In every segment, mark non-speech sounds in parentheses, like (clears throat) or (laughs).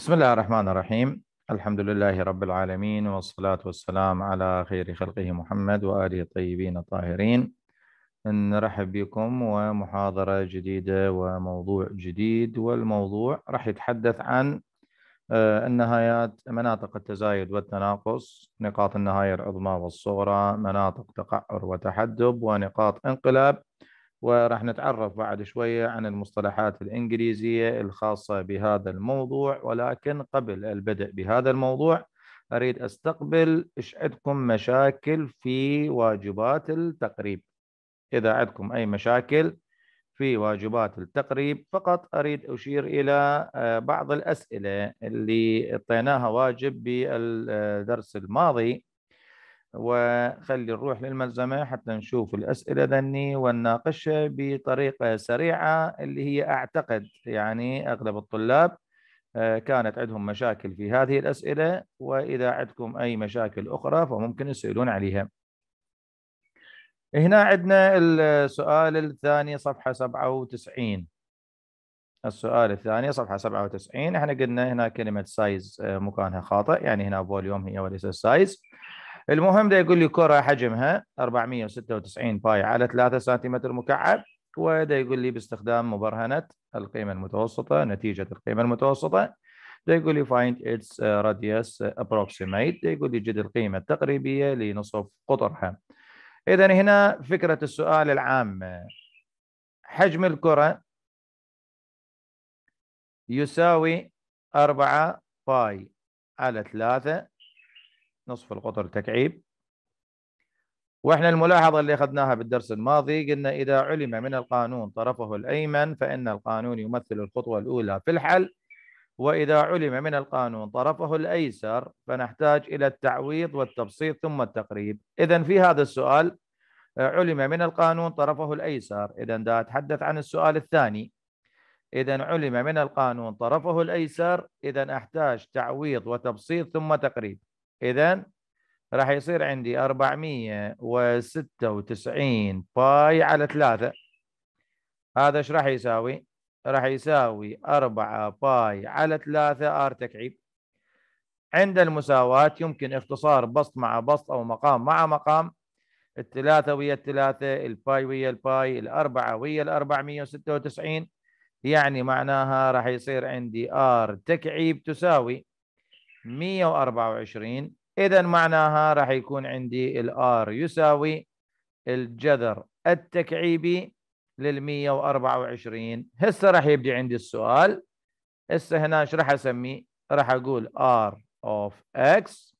بسم الله الرحمن الرحيم الحمد لله رب العالمين والصلاة والسلام على خير خلقه محمد وآله الطيبين الطاهرين نرحب بكم ومحاضرة جديدة وموضوع جديد والموضوع راح يتحدث عن آه، النهايات مناطق التزايد والتناقص نقاط النهاية العظمى والصغرى مناطق تقعر وتحدب ونقاط انقلاب وراح نتعرف بعد شوية عن المصطلحات الإنجليزية الخاصة بهذا الموضوع ولكن قبل البدء بهذا الموضوع أريد أستقبل إيش عندكم مشاكل في واجبات التقريب إذا عندكم أي مشاكل في واجبات التقريب فقط أريد أشير إلى آه، بعض الأسئلة اللي اعطيناها واجب بالدرس الماضي وخلي نروح للملزمة حتى نشوف الأسئلة ذني ونناقشها بطريقة سريعة اللي هي أعتقد يعني أغلب الطلاب آه، كانت عندهم مشاكل في هذه الأسئلة وإذا عندكم أي مشاكل أخرى فممكن يسألون عليها هنا عندنا السؤال الثاني صفحة 97 السؤال الثاني صفحة 97 احنا قلنا هنا كلمة سايز آه، مكانها خاطئ يعني هنا فوليوم هي وليس سايز المهم ده يقول لي كره حجمها 496 باي على 3 سنتيمتر مكعب وده يقول لي باستخدام مبرهنه القيمه المتوسطه نتيجه القيمه المتوسطه ده يقول لي فايند اتس راديوس ابروكسيميت ده يقول لي جد القيمه التقريبيه لنصف قطرها اذا هنا فكره السؤال العام حجم الكره يساوي 4 باي على 3 نصف القطر تكعيب واحنا الملاحظة اللي أخذناها بالدرس الماضي قلنا إذا علم من القانون طرفه الأيمن فإن القانون يمثل الخطوة الأولى في الحل وإذا علم من القانون طرفه الأيسر فنحتاج إلى التعويض والتبسيط ثم التقريب إذا في هذا السؤال علم من القانون طرفه الأيسر إذا دا أتحدث عن السؤال الثاني إذا علم من القانون طرفه الأيسر إذا أحتاج تعويض وتبسيط ثم تقريب اذا راح يصير عندي 496 باي على 3 هذا ايش راح يساوي؟ راح يساوي 4 باي على 3 ار تكعيب عند المساواة يمكن اختصار بسط مع بسط او مقام مع مقام الثلاثة ويا الثلاثة الباي ويا الباي الأربعة ويا الـ وستة وتسعين يعني معناها راح يصير عندي R تكعيب تساوي 124 إذا معناها راح يكون عندي الآر يساوي الجذر التكعيبي لل 124 هسه راح يبدي عندي السؤال هسه هنا ايش راح اسميه؟ راح اقول ار اوف اكس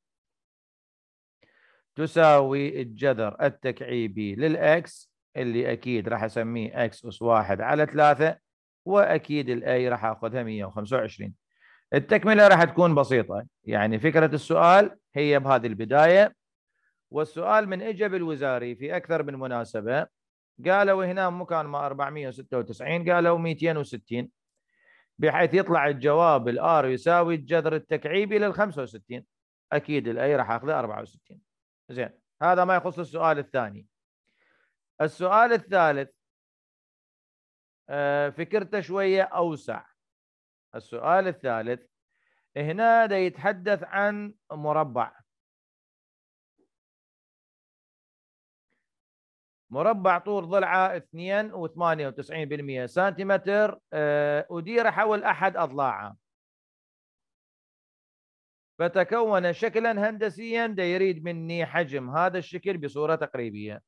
تساوي الجذر التكعيبي للاكس اللي اكيد راح اسميه اكس اس 1 على 3 واكيد الاي راح اخذها 125 التكمله راح تكون بسيطه يعني فكره السؤال هي بهذه البدايه والسؤال من اجى الوزاري في اكثر من مناسبه قالوا هنا مكان ما 496 قالوا 260 بحيث يطلع الجواب الار يساوي الجذر التكعيبي لل 65 اكيد الاي راح اخذه 64 زين هذا ما يخص السؤال الثاني السؤال الثالث آه، فكرته شويه اوسع السؤال الثالث هنا دا يتحدث عن مربع مربع طول ضلعه 2.98% سنتيمتر آه، أدير حول أحد أضلاعه فتكون شكلا هندسيا دا يريد مني حجم هذا الشكل بصورة تقريبية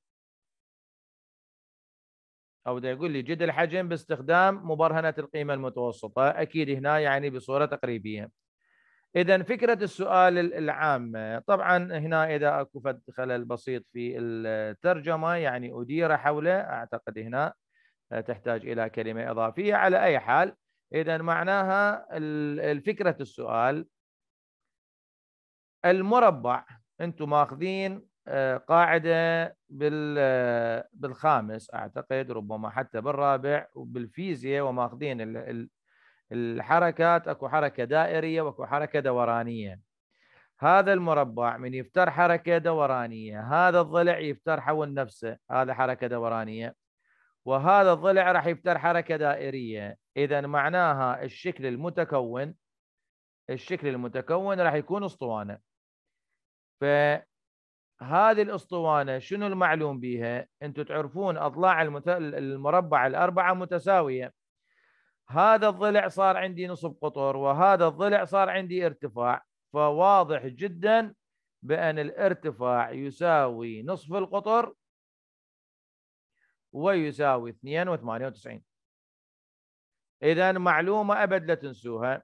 او دا يقول لي جد الحجم باستخدام مبرهنه القيمه المتوسطه اكيد هنا يعني بصوره تقريبيه اذا فكره السؤال العامه طبعا هنا اذا اكو خلل بسيط في الترجمه يعني ادير حوله اعتقد هنا آه، تحتاج الى كلمه اضافيه على اي حال اذا معناها فكره السؤال المربع انتم ماخذين آه، قاعدة آه، بالخامس أعتقد ربما حتى بالرابع وبالفيزياء وماخذين الحركات أكو حركة دائرية وأكو حركة دورانية هذا المربع من يفتر حركة دورانية هذا الضلع يفتر حول نفسه هذا حركة دورانية وهذا الضلع راح يفتر حركة دائرية إذا معناها الشكل المتكون الشكل المتكون راح يكون اسطوانه ف هذه الاسطوانه شنو المعلوم بها؟ انتم تعرفون اضلاع المت... المربع الاربعه متساويه. هذا الضلع صار عندي نصف قطر وهذا الضلع صار عندي ارتفاع فواضح جدا بان الارتفاع يساوي نصف القطر ويساوي 2.98. اذا معلومه ابد لا تنسوها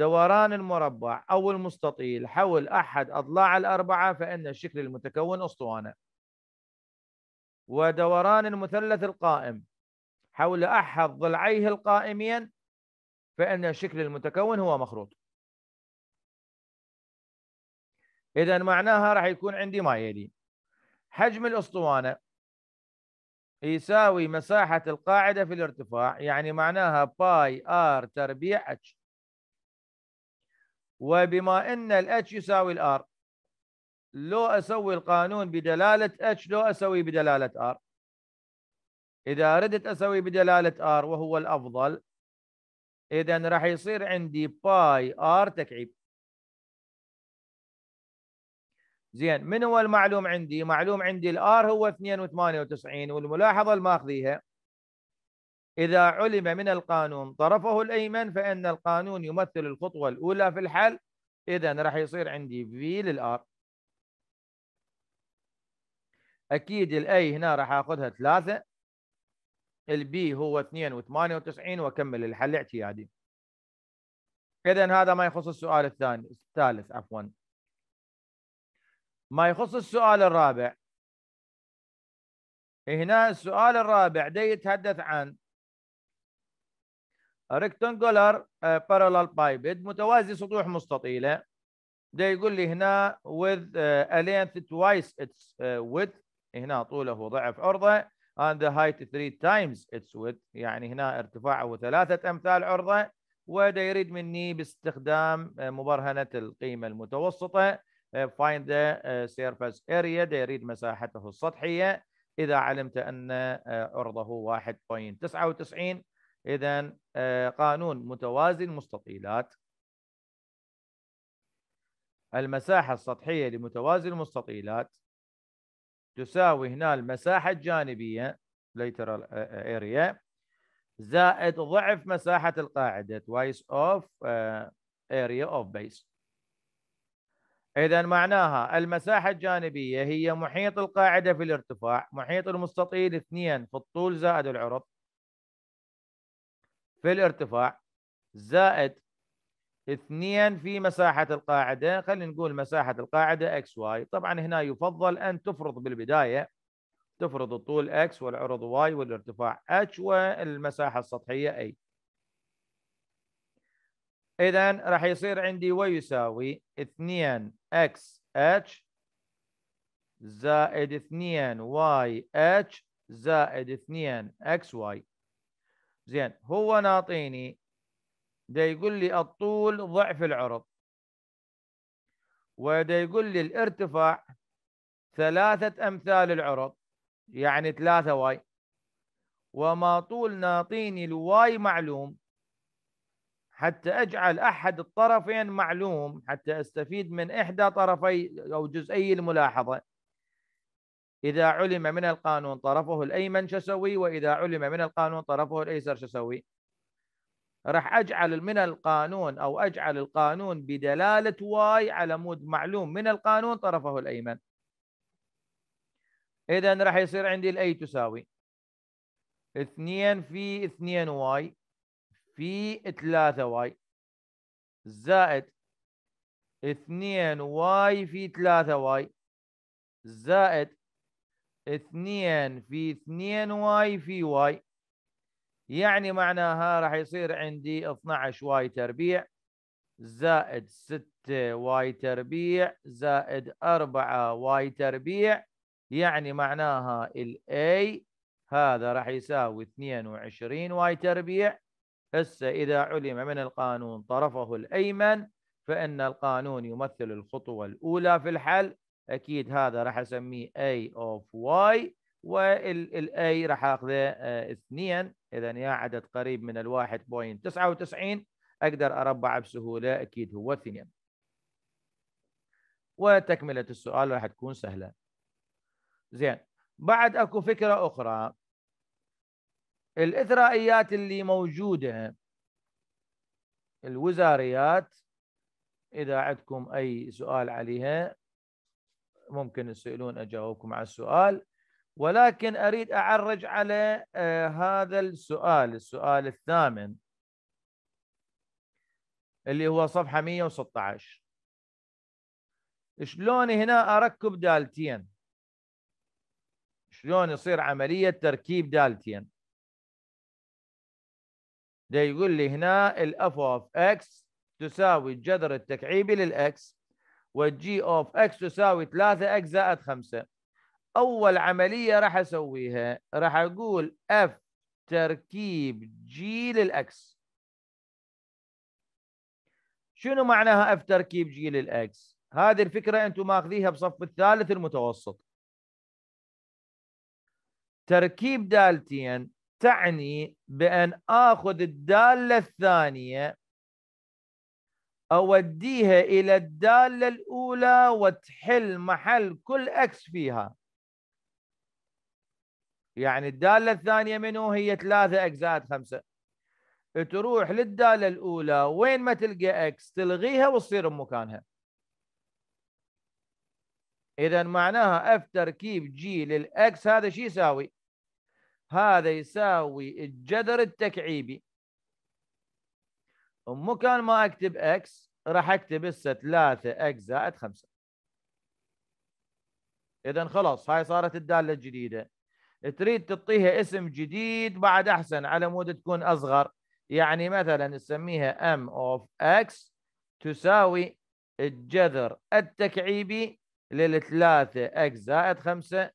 دوران المربع أو المستطيل حول أحد أضلاع الأربعة فإن الشكل المتكون أسطوانة ودوران المثلث القائم حول أحد ضلعيه القائمين فإن الشكل المتكون هو مخروط إذا معناها راح يكون عندي ما يلي حجم الأسطوانة يساوي مساحة القاعدة في الارتفاع يعني معناها باي آر تربيع اتش وبما ان الاتش يساوي الار لو اسوي القانون بدلاله اتش لو اسوي بدلاله ار اذا اردت اسوي بدلاله ار وهو الافضل اذا راح يصير عندي باي ار تكعيب زين من هو المعلوم عندي معلوم عندي الار هو 2.98 والملاحظه الماخذيها إذا علم من القانون طرفه الأيمن فإن القانون يمثل الخطوة الأولى في الحل إذا راح يصير عندي في للآر أكيد الأي هنا راح آخذها ثلاثة البي هو 2 و98 وأكمل الحل اعتيادي إذا هذا ما يخص السؤال الثاني الثالث عفوا ما يخص السؤال الرابع إيه هنا السؤال الرابع ده يتحدث عن ريكتانجولار بارلل بايبد متوازي سطوح مستطيله ده يقول لي هنا with eh, a length twice its eh, width هنا طوله وضعف عرضه and the height three times its width يعني هنا ارتفاعه ثلاثه امثال عرضه وده يريد مني باستخدام eh, مبرهنه القيمه المتوسطه find the surface area ده يريد مساحته السطحيه اذا علمت ان عرضه 1.99 إذا آه، قانون متوازي المستطيلات المساحة السطحية لمتوازي المستطيلات تساوي هنا المساحة الجانبية lateral area زائد ضعف مساحة القاعدة twice of آه، area of base إذا معناها المساحة الجانبية هي محيط القاعدة في الارتفاع محيط المستطيل اثنين في الطول زائد العرض في الارتفاع زائد 2 في مساحة القاعدة خلينا نقول مساحة القاعدة اكس واي طبعا هنا يفضل أن تفرض بالبداية تفرض الطول اكس والعرض واي والارتفاع اتش والمساحة السطحية اي إذا راح يصير عندي يساوي 2 اكس اتش زائد 2 واي اتش زائد 2 اكس واي زين هو ناطيني ده يقول لي الطول ضعف العرض وده يقول لي الارتفاع ثلاثة أمثال العرض يعني ثلاثة واي وما طول ناطيني الواي معلوم حتى أجعل أحد الطرفين معلوم حتى أستفيد من إحدى طرفي أو جزئي الملاحظة إذا علم من القانون طرفه الأيمن شسوي وإذا علم من القانون طرفه الأيسر شسوي راح أجعل من القانون أو أجعل القانون بدلالة واي على مود معلوم من القانون طرفه الأيمن إذا راح يصير عندي الأي تساوي 2 في 2 واي في 3 واي زائد 2 واي في 3 واي زائد 2 في 2 واي في واي يعني معناها راح يصير عندي 12 واي تربيع زائد 6 واي تربيع زائد 4 واي تربيع يعني معناها ال A هذا راح يساوي 22 واي تربيع هسه اذا علم من القانون طرفه الايمن فان القانون يمثل الخطوه الاولى في الحل اكيد هذا راح اسميه اي اوف واي والاي راح اخذه آه، اثنين اذا يا عدد قريب من تسعة 1.99 اقدر اربعه بسهوله اكيد هو اثنين وتكمله السؤال راح تكون سهله زين بعد اكو فكره اخرى الاثرائيات اللي موجوده الوزاريات اذا عندكم اي سؤال عليها ممكن تسالون اجاوبكم على السؤال ولكن اريد اعرج على آه، هذا السؤال السؤال الثامن اللي هو صفحه 116 شلون هنا اركب دالتين شلون يصير عمليه تركيب دالتين ده يقول لي هنا الاف اوف اكس تساوي الجذر التكعيبي للاكس والجي اوف اكس تساوي 3 اكس زائد 5 اول عمليه راح اسويها راح اقول اف تركيب جي للاكس شنو معناها اف تركيب جي للاكس هذه الفكره انتم ماخذيها بصف الثالث المتوسط تركيب دالتين تعني بان اخذ الداله الثانيه أوديها إلى الدالة الأولى وتحل محل كل أكس فيها يعني الدالة الثانية منه هي ثلاثة أكس زائد خمسة تروح للدالة الأولى وين ما تلقى أكس تلغيها وتصير بمكانها إذا معناها اف تركيب جي للأكس هذا شو يساوي؟ هذا يساوي الجذر التكعيبي ومكان ما اكتب اكس راح اكتب هسه 3 اكس زائد 5 اذا خلاص هاي صارت الداله الجديده تريد تعطيها اسم جديد بعد احسن على مود تكون اصغر يعني مثلا نسميها ام اوف اكس تساوي الجذر التكعيبي للثلاثة اكس زائد خمسة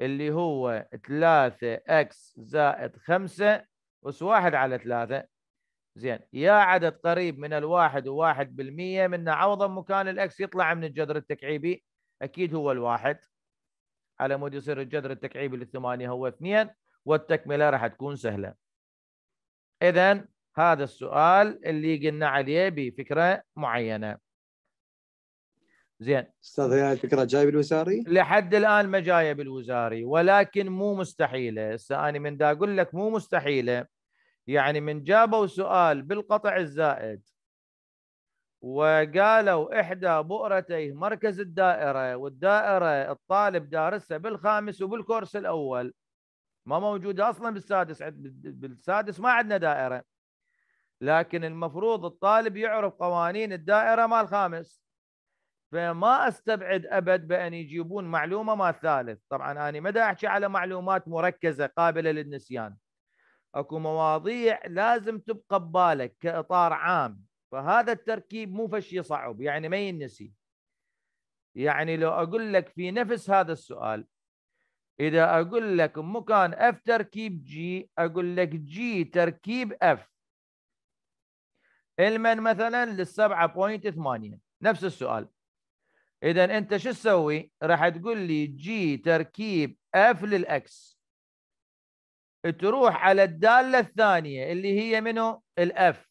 اللي هو ثلاثة اكس زائد خمسة أس واحد على ثلاثة زين يا عدد قريب من الواحد وواحد بالمية من عوضا مكان الاكس يطلع من الجذر التكعيبي اكيد هو الواحد على مود يصير الجذر التكعيبي للثمانية هو اثنين والتكملة راح تكون سهلة اذا هذا السؤال اللي قلنا عليه بفكرة معينة زين استاذ هي الفكره جايه بالوزاري؟ لحد الان ما جايه بالوزاري ولكن مو مستحيله، هسه انا من دا اقول لك مو مستحيله يعني من جابوا سؤال بالقطع الزائد وقالوا إحدى بؤرتيه مركز الدائرة والدائرة الطالب دارسها بالخامس وبالكورس الأول ما موجودة أصلا بالسادس بالسادس ما عندنا دائرة لكن المفروض الطالب يعرف قوانين الدائرة مال الخامس فما استبعد ابد بان يجيبون معلومه ما ثالث طبعا انا مدى احكي على معلومات مركزه قابله للنسيان اكو مواضيع لازم تبقى ببالك كاطار عام فهذا التركيب مو فشي صعب يعني ما ينسي يعني لو اقول لك في نفس هذا السؤال اذا اقول لك مكان اف تركيب جي اقول لك جي تركيب اف المن مثلا لل 7.8 نفس السؤال اذا انت شو تسوي راح تقول لي جي تركيب اف للاكس تروح على الداله الثانيه اللي هي منه الاف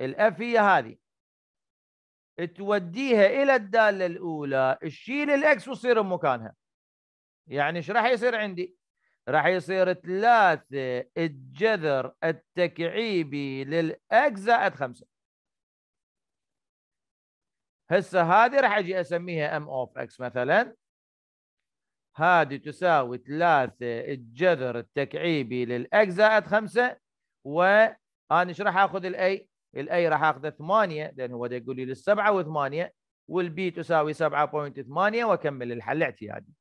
الاف هي هذه توديها الى الداله الاولى تشيل الاكس وتصير بمكانها يعني ايش راح يصير عندي؟ راح يصير ثلاثة الجذر التكعيبي للاكس زائد خمسة هسه هذه راح اجي اسميها ام اوف اكس مثلا هذه تساوي 3 الجذر التكعيبي للاكس زائد 5 وانا ايش راح اخذ الاي؟ الاي راح اخذه 8 لان هو يقول لي للسبعه و8 والبي تساوي 7.8 واكمل الحل اعتيادي.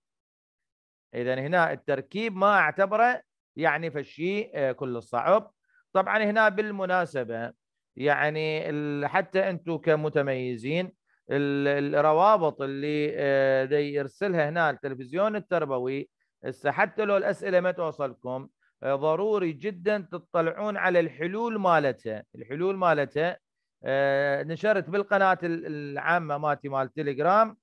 اذا هنا التركيب ما اعتبره يعني فالشيء آه، كل الصعب. طبعا هنا بالمناسبه يعني حتى انتم كمتميزين الروابط اللي آه، دي يرسلها هنا التلفزيون التربوي هسه حتى لو الاسئله ما توصلكم آه، ضروري جدا تطلعون على الحلول مالتها الحلول مالتها آه، نشرت بالقناه العامه مالتي مال تليجرام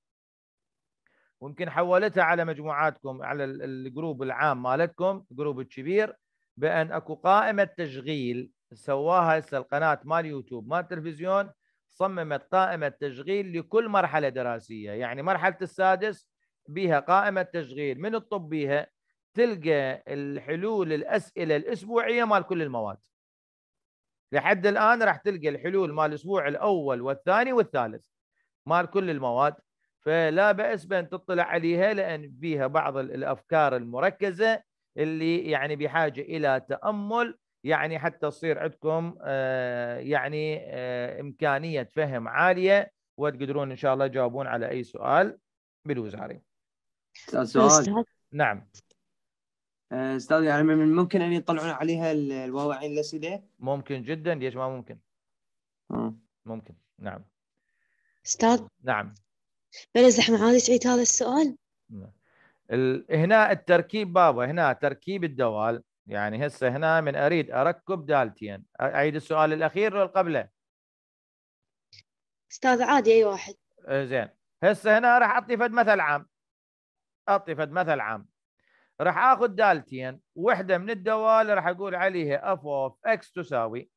ويمكن حولتها على مجموعاتكم على الجروب العام مالتكم الجروب الكبير بان اكو قائمه تشغيل سواها هسه القناه مال يوتيوب مال التلفزيون صممت قائمة تشغيل لكل مرحلة دراسية يعني مرحلة السادس بها قائمة تشغيل من الطب بها تلقى الحلول الأسئلة الأسبوعية مال كل المواد لحد الآن راح تلقى الحلول مال الأسبوع الأول والثاني والثالث مال كل المواد فلا بأس بأن تطلع عليها لأن فيها بعض الأفكار المركزة اللي يعني بحاجة إلى تأمل يعني حتى تصير عندكم آه، يعني آه، امكانيه فهم عاليه وتقدرون ان شاء الله تجاوبون على اي سؤال بالوزاري. سؤال نعم آه، استاذ يعني من ممكن ان يطلعون عليها الواوعين الاسئله؟ ممكن جدا ليش ما ممكن؟ ممكن نعم استاذ نعم بلا زحمه عادي تعيد هذا السؤال؟ هنا التركيب بابا هنا تركيب الدوال يعني هسه هنا من اريد اركب دالتين اعيد السؤال الاخير ولا قبله استاذ عادي اي واحد زين هسه هنا راح اعطي فد مثل عام اعطي فد مثل عام راح اخذ دالتين وحده من الدوال راح اقول عليها اف اوف اكس تساوي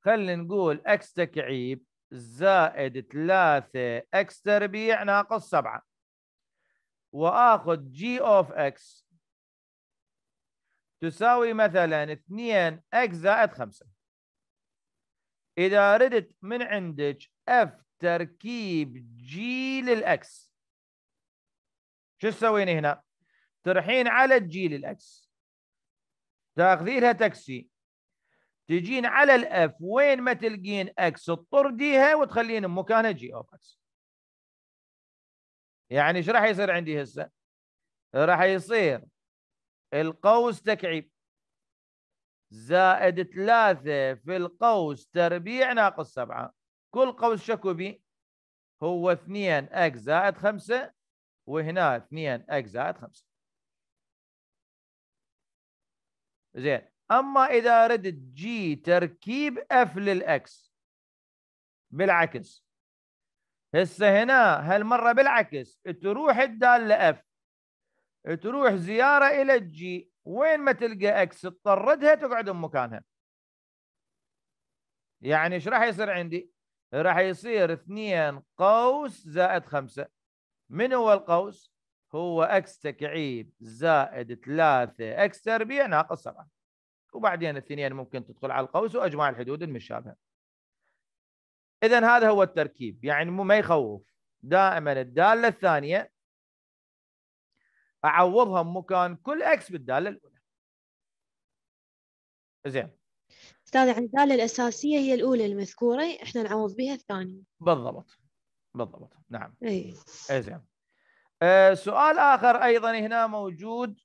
خلينا نقول اكس تكعيب زائد 3 اكس تربيع ناقص 7 واخذ جي اوف اكس تساوي مثلا 2 اكس زائد 5 اذا ردت من عندك اف تركيب g للاكس شو تسوين هنا؟ ترحين على g للاكس تاخذينها لها تاكسي تجين على الاف وين ما تلقين اكس تطرديها وتخلين بمكانها جي اوف اكس يعني ايش راح يصير عندي هسه؟ راح يصير القوس تكعيب زائد ثلاثة في القوس تربيع ناقص سبعة كل قوس شكوبي هو اثنين اكس زائد خمسة وهنا اثنين اكس زائد خمسة زين اما اذا اردت جي تركيب اف للاكس بالعكس هسه هنا هالمره بالعكس تروح الداله اف تروح زياره الى الجي وين ما تلقى اكس تطردها تقعد بمكانها يعني ايش راح يصير عندي؟ راح يصير اثنين قوس زائد 5 من هو القوس؟ هو اكس تكعيب زائد 3 اكس تربيع ناقص 7 وبعدين الاثنين ممكن تدخل على القوس واجمع الحدود المشابهه. اذا هذا هو التركيب يعني ما يخوف دائما الداله الثانيه اعوضها مكان كل اكس بالداله الاولى زين استاذ يعني الداله الاساسيه هي الاولى المذكوره احنا نعوض بها الثانيه بالضبط بالضبط نعم اي زين آه سؤال اخر ايضا هنا موجود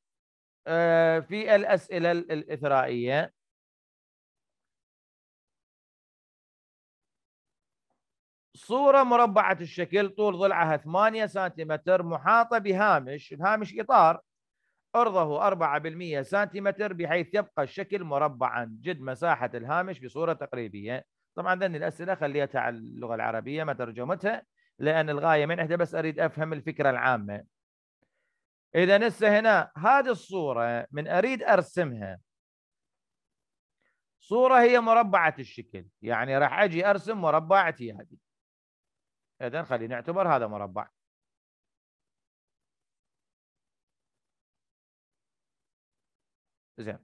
آه في الاسئله الاثرائيه الصورة مربعة الشكل طول ضلعها 8 سنتيمتر محاطة بهامش الهامش إطار أرضه 4% سنتيمتر بحيث يبقى الشكل مربعا جد مساحة الهامش بصورة تقريبية طبعا ذني الأسئلة خليتها على اللغة العربية ما ترجمتها لأن الغاية من إحدى بس أريد أفهم الفكرة العامة إذا هسه هنا هذه الصورة من أريد أرسمها صورة هي مربعة الشكل يعني راح أجي أرسم مربعتي هذه إذا خلينا نعتبر هذا مربع زين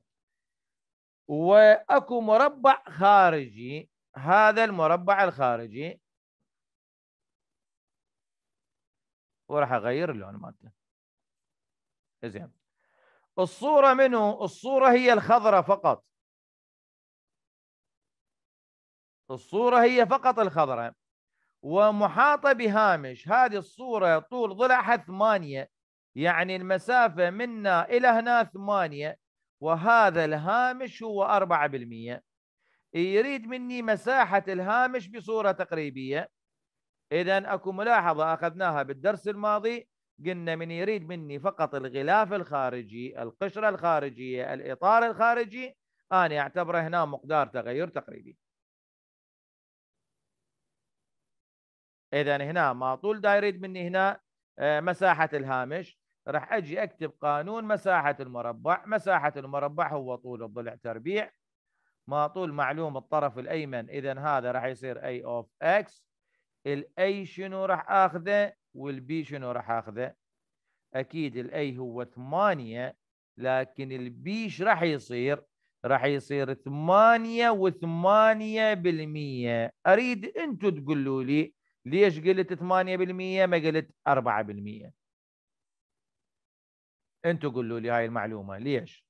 واكو مربع خارجي هذا المربع الخارجي وراح اغير اللون مالته زين الصوره منه الصوره هي الخضراء فقط الصوره هي فقط الخضراء ومحاطة بهامش هذه الصورة طول ضلعها ثمانية يعني المسافة منا إلى هنا ثمانية وهذا الهامش هو أربعة بالمية يريد مني مساحة الهامش بصورة تقريبية إذا أكو ملاحظة أخذناها بالدرس الماضي قلنا من يريد مني فقط الغلاف الخارجي القشرة الخارجية الإطار الخارجي أنا أعتبره هنا مقدار تغير تقريبي اذا هنا ما طول دايريد مني هنا آه، مساحه الهامش راح اجي اكتب قانون مساحه المربع مساحه المربع هو طول الضلع تربيع ما طول معلوم الطرف الايمن اذا هذا راح يصير اي اوف اكس الاي شنو راح اخذه والبي شنو راح اخذه اكيد الاي هو 8 لكن البي ايش راح يصير راح يصير 8 و8% اريد انتم تقولوا لي ليش قلت 8% ما قلت 4% انتوا قولوا لي هاي المعلومه ليش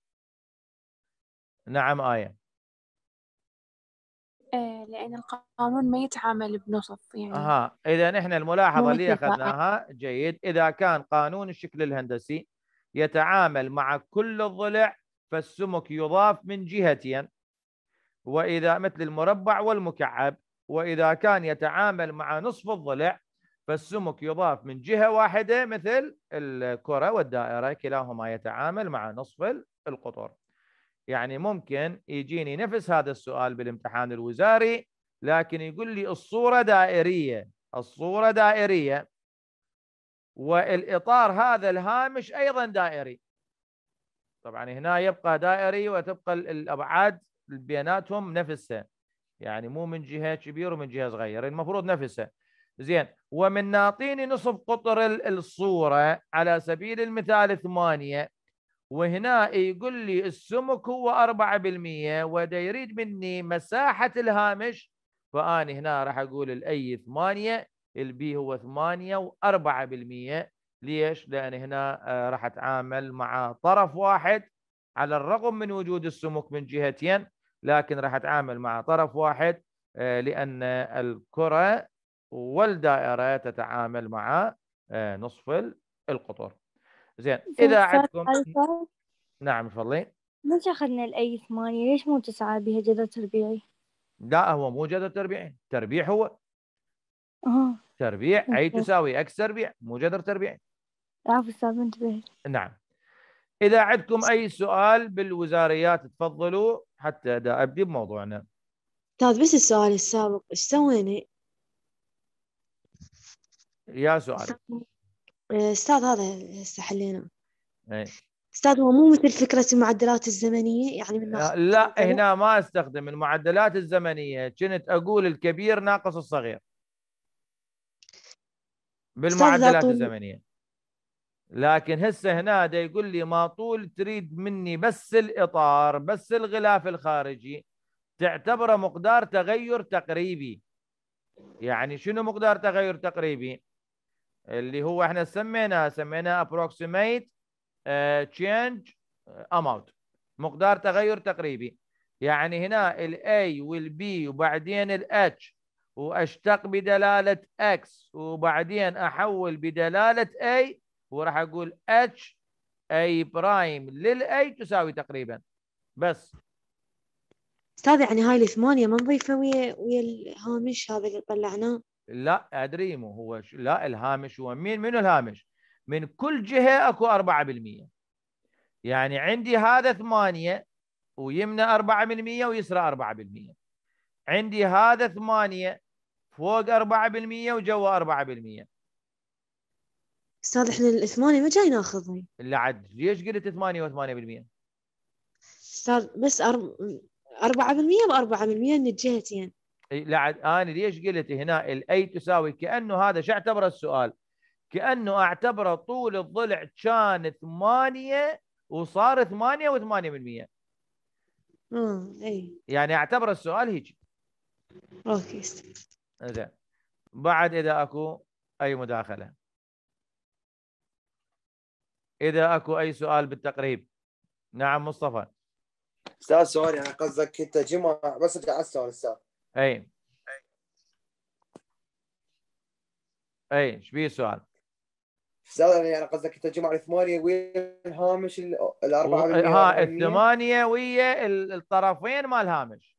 نعم ايه آه، لان القانون ما يتعامل بنصف يعني اها اذا نحن الملاحظه اللي اخذناها جيد اذا كان قانون الشكل الهندسي يتعامل مع كل الضلع فالسمك يضاف من جهتين واذا مثل المربع والمكعب واذا كان يتعامل مع نصف الضلع فالسمك يضاف من جهه واحده مثل الكره والدائره كلاهما يتعامل مع نصف القطر. يعني ممكن يجيني نفس هذا السؤال بالامتحان الوزاري لكن يقول لي الصوره دائريه، الصوره دائريه والاطار هذا الهامش ايضا دائري. طبعا هنا يبقى دائري وتبقى الابعاد بيناتهم نفسها. يعني مو من جهه كبير ومن جهه صغيرة المفروض نفسه زين ومن ناطين نصف قطر الصوره على سبيل المثال ثمانيه وهنا يقول لي السمك هو 4% وده يريد مني مساحه الهامش فأنا هنا راح أقول الأي 8 البي هو 8 و4% ليش؟ لأن هنا آه، راح أتعامل مع طرف واحد على الرغم من وجود السمك من جهتين لكن راح اتعامل مع طرف واحد آه، لان الكره والدائره تتعامل مع آه، نصف القطر زين اذا عندكم نعم تفضلي ليش اخذنا الاي 8 ليش مو 9 بها جذر تربيعي؟ لا هو مو جذر تربيعي، تربيع هو. اه تربيع اي تساوي اكس تربيع مو جذر تربيعي. عفوا استاذ انتبهت. نعم اذا عندكم اي سؤال بالوزاريات تفضلوا حتى دا ابدي بموضوعنا استاذ طيب، بس السؤال السابق ايش سوينا؟ يا سؤال إيه، استاذ هذا هسه حلينا إيه. استاذ هو مو مثل فكره المعدلات الزمنيه يعني من لا, لا هنا ما استخدم المعدلات الزمنيه كنت اقول الكبير ناقص الصغير بالمعدلات الزمنيه لكن هسه هنا ده يقول لي ما طول تريد مني بس الاطار بس الغلاف الخارجي تعتبره مقدار تغير تقريبي يعني شنو مقدار تغير تقريبي اللي هو احنا سميناه سميناه approximate آه، change آه، amount مقدار تغير تقريبي يعني هنا ال A وال B وبعدين ال H واشتق بدلالة X وبعدين احول بدلالة A وراح اقول اتش اي برايم للاي تساوي تقريبا بس استاذ يعني هاي الثمانيه ما نضيفها ويا ويا الهامش هذا اللي طلعناه لا ادري مو هو ش... لا الهامش هو مين منو الهامش؟ من كل جهه اكو 4% يعني عندي هذا 8 ويمنى 4% ويسرى 4% عندي هذا 8 فوق 4% وجوا 4% استاذ احنا الثمانيه ما جاي ناخذ لا عاد ليش قلت 8 و8%؟ استاذ بس 4% ب 4% من الجهتين يعني. لا عاد انا ليش قلت هنا الاي تساوي كانه هذا شو اعتبره السؤال؟ كانه اعتبره طول الضلع كان 8 وصار 8 و8% امم اي يعني اعتبر السؤال هيك اوكي زين بعد اذا اكو اي مداخله اذا اكو اي سؤال بالتقريب نعم مصطفى استاذ سؤال يعني قصدك انت جمعه بس ارجع على السؤال استاذ اي اي ايش بيه سؤال؟ استاذ يعني قصدك انت جمع الثمانيه ويا الهامش الاربعه و... ها الثمانيه ويا الطرفين مال هامش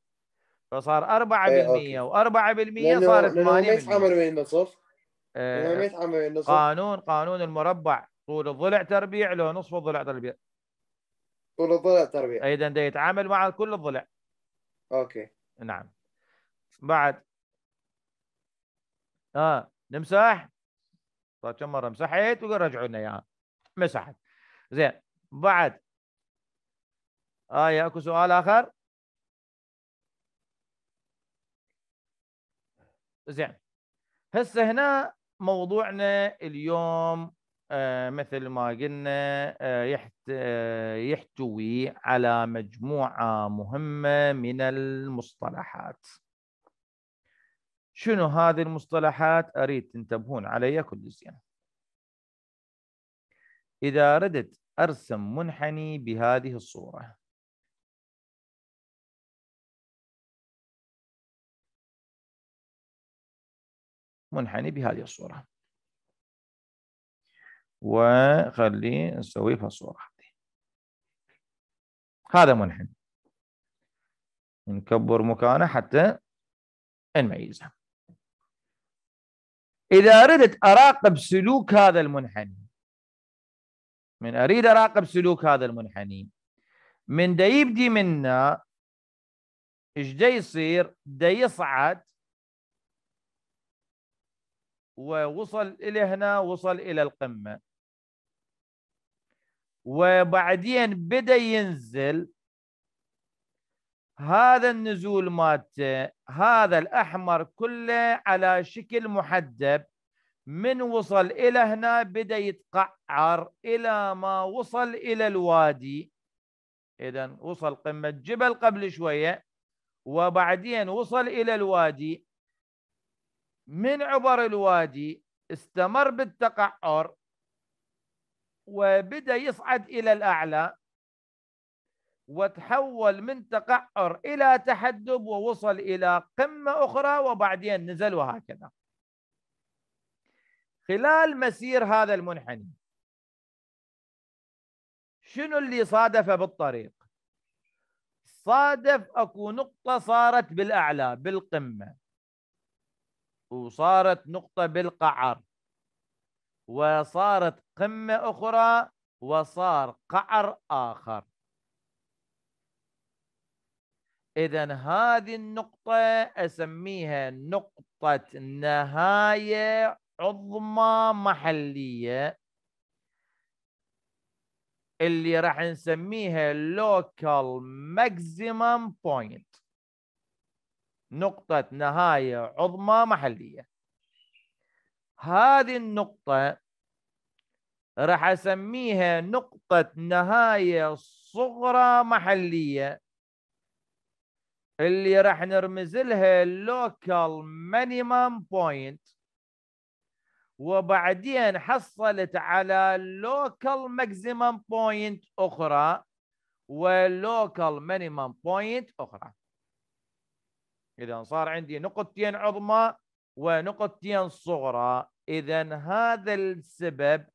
فصار 4% و4% صار 8% ما يتعامل ويا النصف إيه. ما يتعامل ويا النصف قانون قانون المربع طول الضلع تربيع له نصف الضلع تربيع طول الضلع تربيع اذا ده يتعامل مع كل الضلع اوكي نعم بعد اه نمسح طيب كم مره مسحت ورجعوا لنا اياها مسحت زين بعد آية اكو سؤال اخر زين هسه هنا موضوعنا اليوم آه، مثل ما قلنا آه، آه، يحتوي على مجموعة مهمة من المصطلحات شنو هذه المصطلحات أريد تنتبهون عليها كل زين إذا أردت أرسم منحني بهذه الصورة منحني بهذه الصورة وخليه نسوي في الصورة هذا منحني نكبر مكانه حتى نميزه إذا أردت أراقب سلوك هذا المنحني من أريد أراقب سلوك هذا المنحني من دا يبدي منا ايش دا يصير دا يصعد ووصل الى هنا وصل الى القمه وبعدين بدا ينزل هذا النزول مالته هذا الاحمر كله على شكل محدب من وصل الى هنا بدا يتقعر الى ما وصل الى الوادي اذا وصل قمه جبل قبل شويه وبعدين وصل الى الوادي من عبر الوادي استمر بالتقعر وبدأ يصعد إلى الأعلى وتحول من تقعر إلى تحدب ووصل إلى قمة أخرى وبعدين نزل وهكذا خلال مسير هذا المنحني شنو اللي صادفه بالطريق صادف اكو نقطة صارت بالأعلى بالقمة وصارت نقطة بالقعر وصارت قمة أخرى وصار قعر آخر إذا هذه النقطة أسميها نقطة نهاية عظمى محلية اللي راح نسميها local maximum point نقطة نهاية عظمى محلية هذه النقطة راح أسميها نقطة نهاية صغرى محلية اللي راح نرمز لها local minimum point وبعدين حصلت على local maximum point أخرى ولوكال مينيمم بوينت أخرى إذا صار عندي نقطتين عظمى ونقطتين صغرى إذا هذا السبب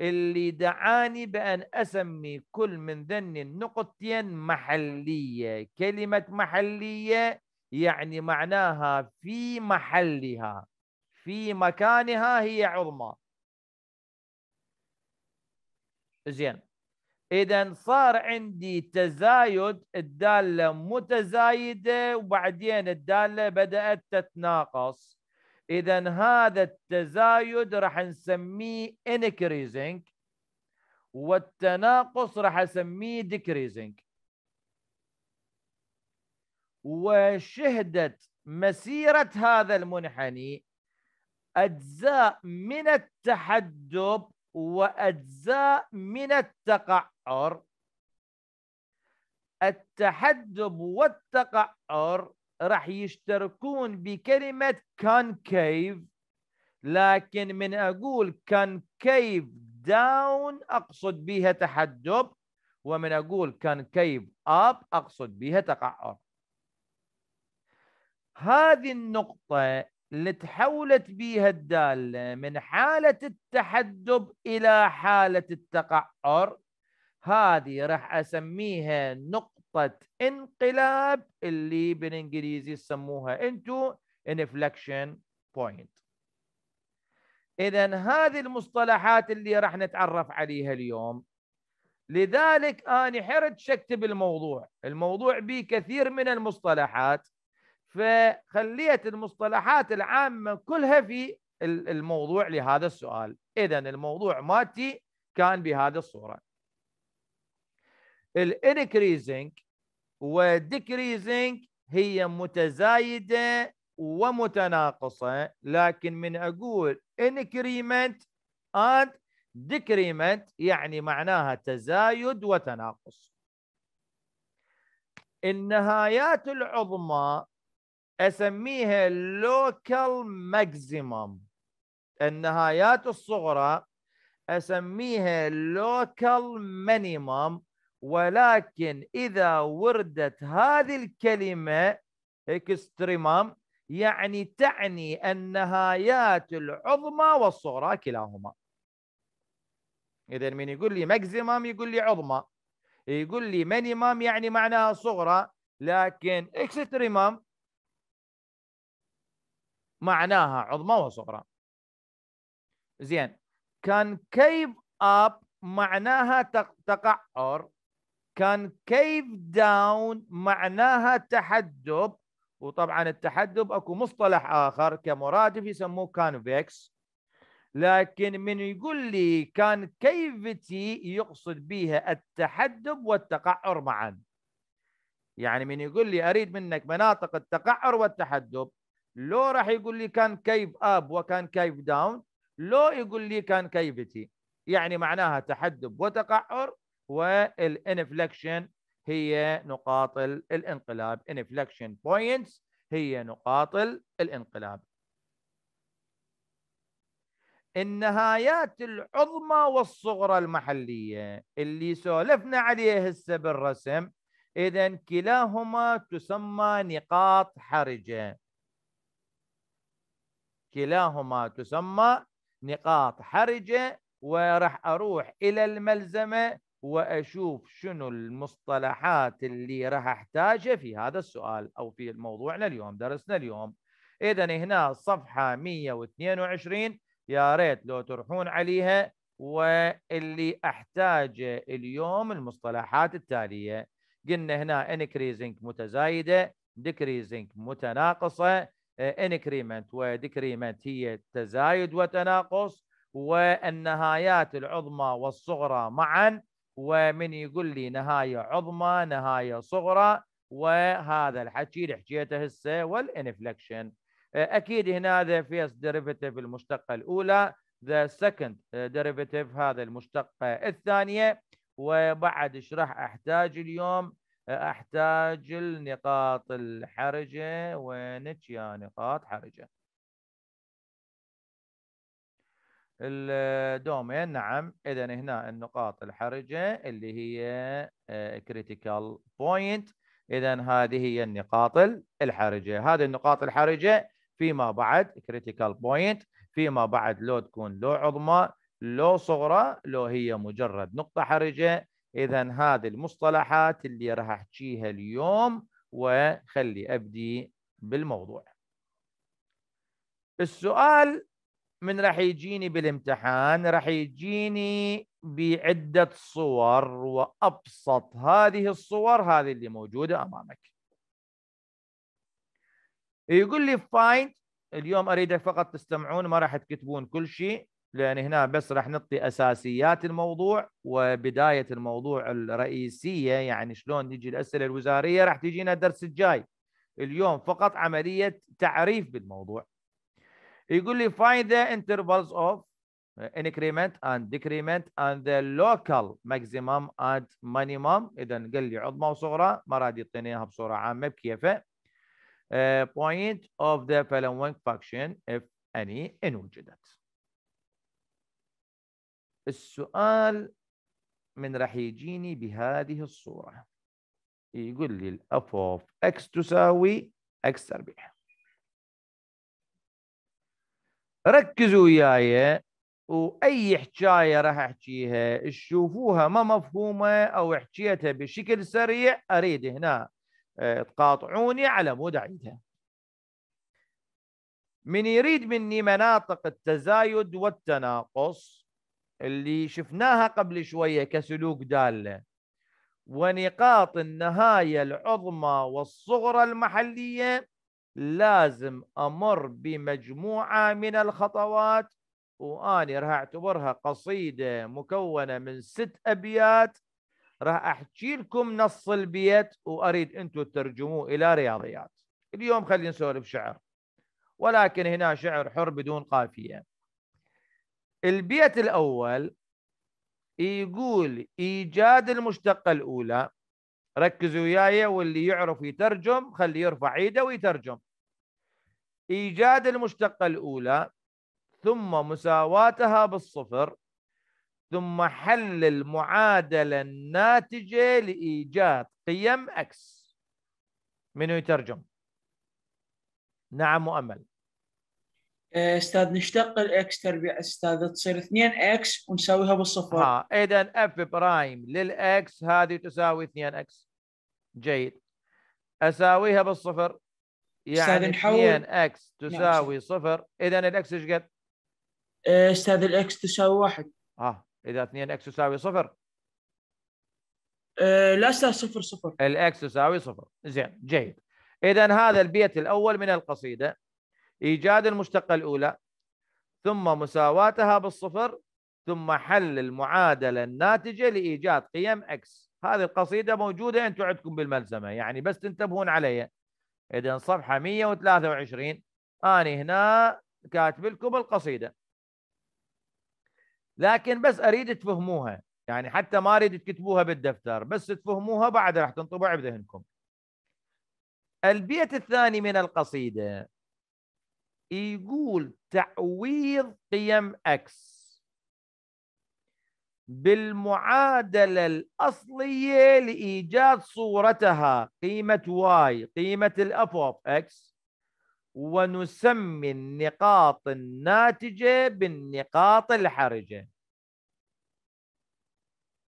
اللي دعاني بأن أسمي كل من ذن النقطتين محلية كلمة محلية يعني معناها في محلها في مكانها هي عظمى زين اذا صار عندي تزايد الداله متزايده وبعدين الداله بدات تتناقص اذا هذا التزايد راح نسميه increasing والتناقص راح اسميه decreasing وشهدت مسيره هذا المنحني اجزاء من التحدب واجزاء من التقعر التحدب والتقعر راح يشتركون بكلمة concave لكن من أقول concave down أقصد بها تحدب ومن أقول concave up أقصد بها تقعر هذه النقطة اللي تحولت بها الدالة من حالة التحدب إلى حالة التقعر هذه راح أسميها نقطة نقطة انقلاب اللي بالانجليزي يسموها انتو انفلكشن بوينت اذا هذه المصطلحات اللي راح نتعرف عليها اليوم لذلك انا حرت شكتب الموضوع الموضوع به كثير من المصطلحات فخليت المصطلحات العامة كلها في الموضوع لهذا السؤال إذا الموضوع مالتي كان بهذه الصورة الانكريزنج وديكريزنج هي متزايدة ومتناقصة لكن من أقول increment and decrement يعني معناها تزايد وتناقص النهايات العظمى أسميها local maximum النهايات الصغرى أسميها local minimum ولكن إذا وردت هذه الكلمة اكستريمام يعني تعني النهايات العظمى والصغرى كلاهما إذا من يقول لي ماكسيمم يقول لي عظمى يقول لي مينيمام يعني معناها صغرى لكن إكستريمام معناها عظمى وصغرى زين كان كيف اب معناها تقعر كان كيف داون معناها تحدب وطبعا التحدب اكو مصطلح اخر كمرادف يسموه كانفكس لكن من يقول لي كان كيفتي يقصد بها التحدب والتقعر معا يعني من يقول لي اريد منك مناطق التقعر والتحدب لو راح يقول لي كان كيف اب وكان كيف داون لو يقول لي كان كيفتي يعني معناها تحدب وتقعر والانفلكشن هي نقاط الانقلاب انفلكشن بوينتس هي نقاط الانقلاب النهايات العظمى والصغرى المحلية اللي سولفنا عليه هسه بالرسم إذا كلاهما تسمى نقاط حرجة كلاهما تسمى نقاط حرجة وراح أروح إلى الملزمة واشوف شنو المصطلحات اللي راح احتاجها في هذا السؤال او في موضوعنا اليوم درسنا اليوم اذا هنا صفحه 122 يا ريت لو تروحون عليها واللي احتاجه اليوم المصطلحات التاليه قلنا هنا increasing متزايده decreasing متناقصه و آه، وديكريمنت هي تزايد وتناقص والنهايات العظمى والصغرى معا ومن يقول لي نهايه عظمى نهايه صغرى وهذا الحكي اللي حكيته هسه والانفلكشن اكيد هنا ذا فيس ديريفيتيف المشتقه الاولى ذا سكند ديريفيتيف هذا المشتقه الثانيه وبعد ايش راح احتاج اليوم احتاج النقاط الحرجه يا نقاط حرجه الدومين نعم اذا هنا النقاط الحرجه اللي هي كريتيكال آه، بوينت اذا هذه هي النقاط الحرجه هذه النقاط الحرجه فيما بعد كريتيكال بوينت فيما بعد لو تكون لو عظمى لو صغرى لو هي مجرد نقطه حرجه اذا هذه المصطلحات اللي راح احكيها اليوم وخلي ابدي بالموضوع السؤال من راح يجيني بالامتحان راح يجيني بعدة صور وأبسط هذه الصور هذه اللي موجودة أمامك يقول لي فاين اليوم أريدك فقط تستمعون ما راح تكتبون كل شيء لأن هنا بس راح نعطي أساسيات الموضوع وبداية الموضوع الرئيسية يعني شلون نجي الأسئلة الوزارية راح تجينا الدرس الجاي اليوم فقط عملية تعريف بالموضوع يقول لي find the intervals of increment and decrement and the local maximum and minimum اذا قال لي عظمى وصغرى ما راد يعطيني اياها بصوره عامه بكيفه uh, point of the following function if any ان وجدت السؤال من راح يجيني بهذه الصوره يقول لي الاف اوف اكس تساوي اكس تربيع ركزوا وياي واي حكايه راح احكيها تشوفوها ما مفهومه او احكيتها بشكل سريع اريد هنا آه، تقاطعوني على مود اعيدها من يريد مني مناطق التزايد والتناقص اللي شفناها قبل شويه كسلوك داله ونقاط النهايه العظمى والصغرى المحليه لازم أمر بمجموعة من الخطوات وأني راح أعتبرها قصيدة مكونة من ست أبيات راح أحكي لكم نص البيت وأريد أنتم تترجموه إلى رياضيات اليوم خلينا نسولف شعر ولكن هنا شعر حر بدون قافية البيت الأول يقول إيجاد المشتقة الأولى ركزوا وياي واللي يعرف يترجم خليه يرفع ايده ويترجم إيجاد المشتقة الأولى ثم مساواتها بالصفر ثم حل المعادلة الناتجة لإيجاد قيم أكس منو يترجم؟ نعم مؤمل إيه، استاذ نشتق الاكس تربيع استاذ تصير 2 اكس ونساويها بالصفر اه اذا اف برايم للاكس هذه تساوي 2 اكس جيد اساويها بالصفر يعني نحول 2 اكس نعم، تساوي نعم. صفر اذا الاكس ايش قد؟ إيه، استاذ الاكس تساوي واحد اه اذا 2 اكس تساوي صفر إيه، لا استاذ صفر صفر الاكس تساوي صفر زين جيد اذا هذا البيت الاول من القصيده ايجاد المشتقه الاولى ثم مساواتها بالصفر ثم حل المعادله الناتجه لايجاد قيم اكس هذه القصيده موجوده انتم عندكم بالملزمه يعني بس تنتبهون عليها اذا صفحه 123 انا هنا كاتب لكم القصيده لكن بس اريد تفهموها يعني حتى ما اريد تكتبوها بالدفتر بس تفهموها بعد راح تنطبع بذهنكم البيت الثاني من القصيده يقول تعويض قيم اكس بالمعادلة الأصلية لإيجاد صورتها قيمة y قيمة الأف of x ونسمي النقاط الناتجة بالنقاط الحرجة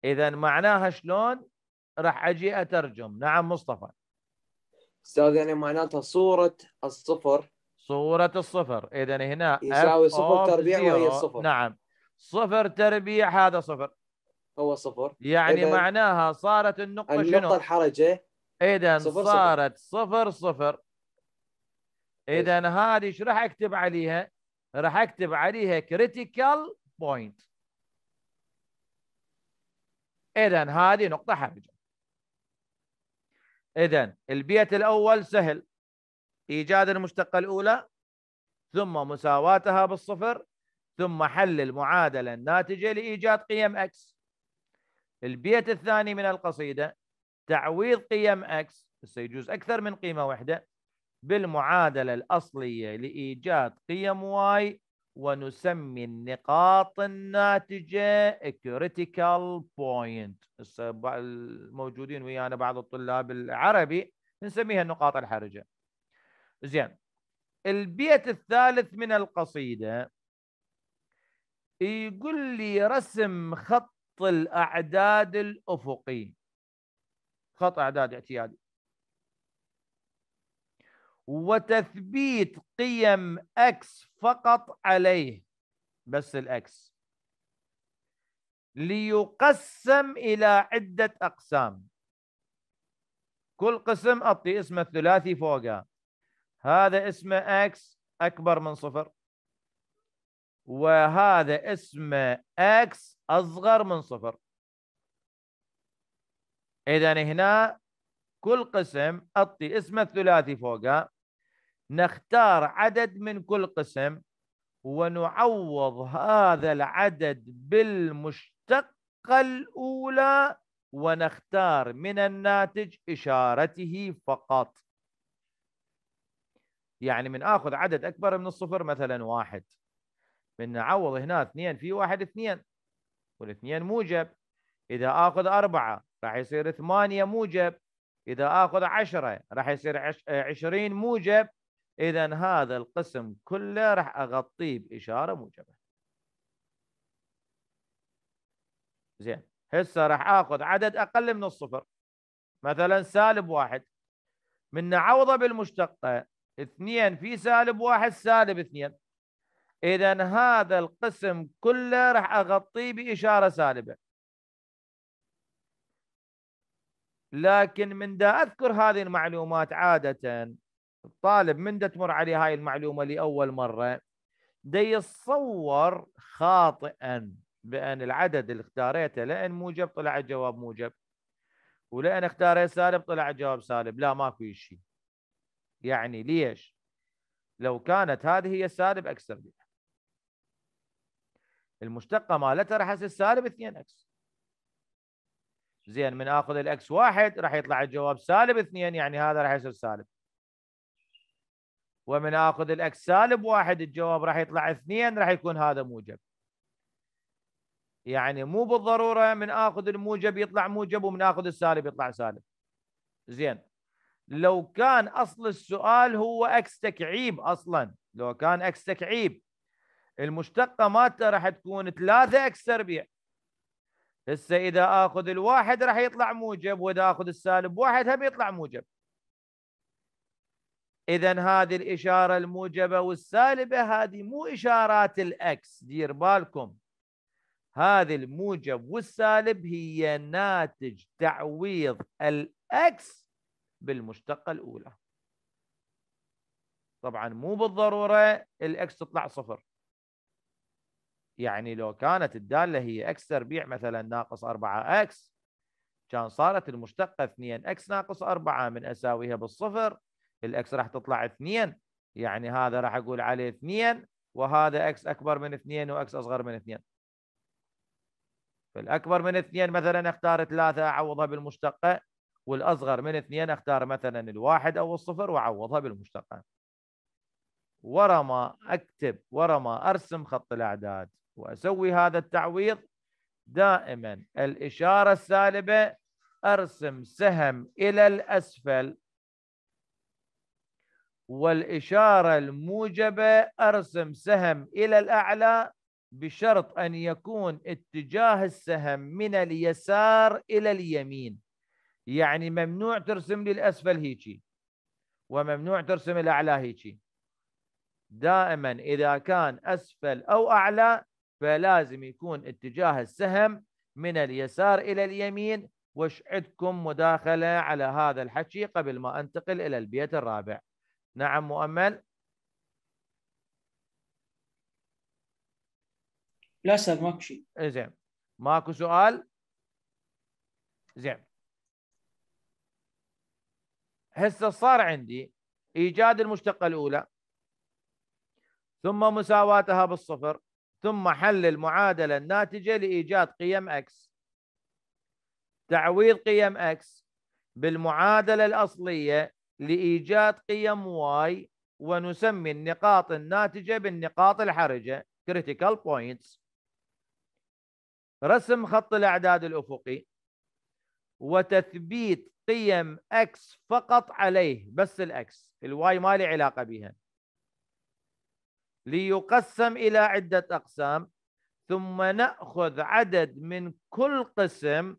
إذا معناها شلون راح أجي أترجم نعم مصطفى أستاذ يعني معناتها صورة الصفر صورة الصفر إذا هنا يساوي صفر تربيع وهي صفر نعم صفر تربيع هذا صفر هو صفر يعني معناها صارت النقطة, النقطة شنو؟ النقطة الحرجة اذا صارت صفر صفر, صفر. اذا هذه ايش راح اكتب عليها؟ راح اكتب عليها كريتيكال بوينت اذا هذه نقطة حرجة اذا البيت الاول سهل ايجاد المشتقة الاولى ثم مساواتها بالصفر ثم حل المعادلة الناتجة لإيجاد قيم X البيت الثاني من القصيدة تعويض قيم X يجوز أكثر من قيمة واحدة بالمعادلة الأصلية لإيجاد قيم Y ونسمي النقاط الناتجة critical point الموجودين ويانا بعض الطلاب العربي نسميها النقاط الحرجة زين البيت الثالث من القصيدة يقول لي رسم خط الاعداد الافقي خط اعداد اعتيادي وتثبيت قيم اكس فقط عليه بس الاكس ليقسم الى عده اقسام كل قسم اعطي اسمه الثلاثي فوقه هذا اسمه اكس اكبر من صفر وهذا اسمه اكس اصغر من صفر اذا هنا كل قسم اعطي اسمه الثلاثي فوقه نختار عدد من كل قسم ونعوض هذا العدد بالمشتقه الاولى ونختار من الناتج اشارته فقط يعني من اخذ عدد اكبر من الصفر مثلا واحد من نعوض هنا اثنين في واحد اثنين والاثنين موجب إذا آخذ أربعة راح يصير ثمانية موجب إذا آخذ عشرة راح يصير 20 آه، عشرين موجب إذا هذا القسم كله راح أغطيه بإشارة موجبة زين هسه راح آخذ عدد أقل من الصفر مثلا سالب واحد من نعوضه بالمشتقة اثنين في سالب واحد سالب اثنين اذا هذا القسم كله راح اغطيه باشاره سالبه لكن من دا اذكر هذه المعلومات عاده الطالب من دا تمر عليه هاي المعلومه لاول مره دا يتصور خاطئا بان العدد اللي اختاريته لان موجب طلع الجواب موجب ولان اختاريت سالب طلع الجواب سالب لا ما في شيء يعني ليش لو كانت هذه هي السالب اكسر بها المشتقه مالتها راح يصير سالب 2 اكس زين من اخذ الاكس واحد راح يطلع الجواب سالب 2 يعني هذا راح يصير سالب ومن اخذ الاكس سالب واحد الجواب راح يطلع 2 راح يكون هذا موجب يعني مو بالضروره من اخذ الموجب يطلع موجب ومن اخذ السالب يطلع سالب زين لو كان اصل السؤال هو اكس تكعيب اصلا لو كان اكس تكعيب المشتقه مالته راح تكون 3 اكس تربيع هسه اذا اخذ الواحد راح يطلع موجب واذا اخذ السالب واحد هم يطلع موجب اذا هذه الاشاره الموجبه والسالبه هذه مو اشارات الاكس دير بالكم هذه الموجب والسالب هي ناتج تعويض الاكس بالمشتقه الاولى طبعا مو بالضروره الاكس تطلع صفر يعني لو كانت الدالة هي X تربيع مثلا ناقص 4 x كان صارت المشتقة 2 2X ناقص 4 من اساويها بالصفر الاكس راح تطلع 2 يعني هذا راح اقول عليه 2 وهذا X اكبر من 2 X اصغر من 2 فالاكبر من 2 مثلا اختار 3 اعوضها بالمشتقة والاصغر من 2 اختار مثلا الواحد او الصفر واعوضها بالمشتقة ورا ما اكتب ورا ما ارسم خط الاعداد وأسوي هذا التعويض دائما الإشارة السالبة أرسم سهم إلى الأسفل والإشارة الموجبة أرسم سهم إلى الأعلى بشرط أن يكون اتجاه السهم من اليسار إلى اليمين يعني ممنوع ترسم للأسفل هيجي وممنوع ترسم الأعلى هيجي دائما إذا كان أسفل أو أعلى فلازم يكون اتجاه السهم من اليسار إلى اليمين وش عندكم مداخلة على هذا الحكي قبل ما أنتقل إلى البيت الرابع نعم مؤمل لا سر ماكو شيء زين ماكو سؤال زين هسه صار عندي ايجاد المشتقه الاولى ثم مساواتها بالصفر ثم حل المعادلة الناتجة لإيجاد قيم X تعويض قيم X بالمعادلة الأصلية لإيجاد قيم Y ونسمي النقاط الناتجة بالنقاط الحرجة critical points رسم خط الأعداد الأفقي وتثبيت قيم X فقط عليه بس الأكس الواي ما لي علاقة بها ليقسم إلى عدة أقسام ثم نأخذ عدد من كل قسم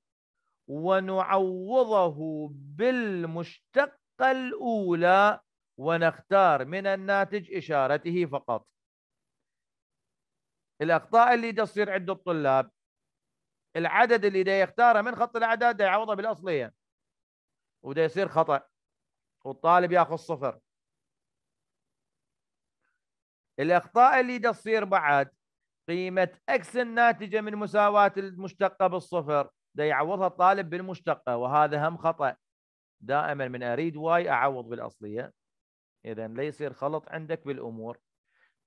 ونعوضه بالمشتقة الأولى ونختار من الناتج إشارته فقط الأخطاء اللي تصير عند الطلاب العدد اللي ده يختاره من خط الأعداد ده يعوضه بالأصلية وده يصير خطأ والطالب ياخذ صفر الاخطاء اللي دا تصير بعد قيمه اكس الناتجه من مساواه المشتقه بالصفر دا يعوضها الطالب بالمشتقه وهذا هم خطا دائما من اريد واي اعوض بالاصليه اذا لا يصير خلط عندك بالامور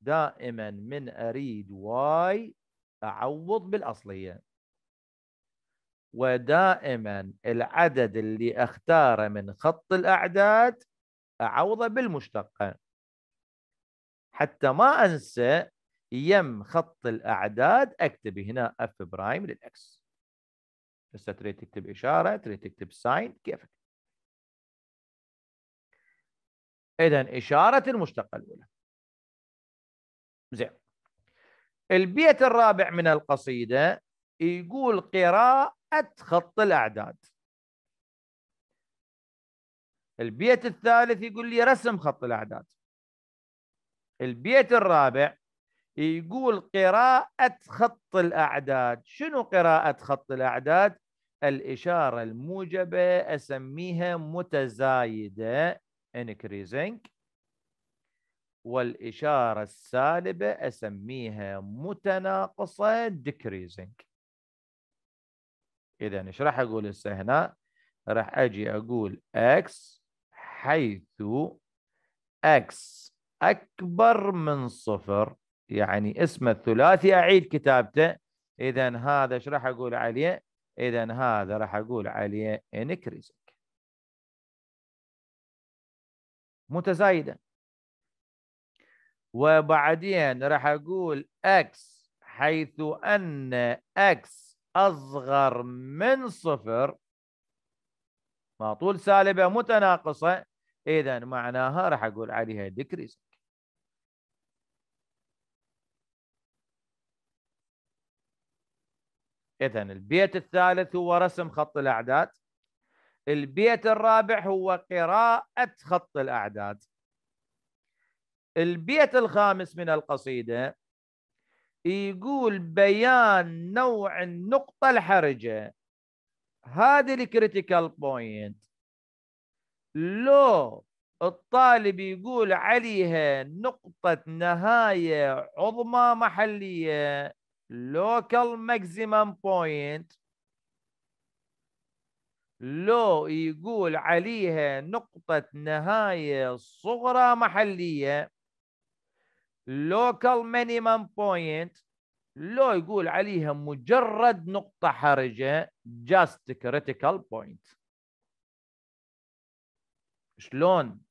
دائما من اريد واي اعوض بالاصليه ودائما العدد اللي اختاره من خط الاعداد اعوضه بالمشتقه حتى ما انسى يم خط الاعداد اكتب هنا اف برايم للاكس هسه تريد تكتب اشاره تريد تكتب ساين كيفك اذا اشاره المشتقه الاولى زين البيت الرابع من القصيده يقول قراءه خط الاعداد البيت الثالث يقول لي رسم خط الاعداد البيت الرابع يقول قراءة خط الأعداد شنو قراءة خط الأعداد؟ الإشارة الموجبة أسميها متزايدة increasing والإشارة السالبة أسميها متناقصة decreasing إذا إيش راح أقول هسه هنا؟ راح أجي أقول x حيث x أكبر من صفر يعني اسم الثلاثي أعيد كتابته إذا هذا ايش راح أقول عليه؟ إذا هذا راح أقول عليه انكريزك متزايدة وبعدين راح أقول X حيث أن X أصغر من صفر ما طول سالبة متناقصة إذا معناها راح أقول عليها ديكريز اذا البيت الثالث هو رسم خط الاعداد البيت الرابع هو قراءة خط الاعداد البيت الخامس من القصيدة يقول بيان نوع النقطة الحرجة هذه الكريتيكال بوينت لو الطالب يقول عليها نقطة نهاية عظمى محلية local maximum point لو يقول عليها نقطة نهاية صغرى محلية local minimum point لو يقول عليها مجرد نقطة حرجة just critical point شلون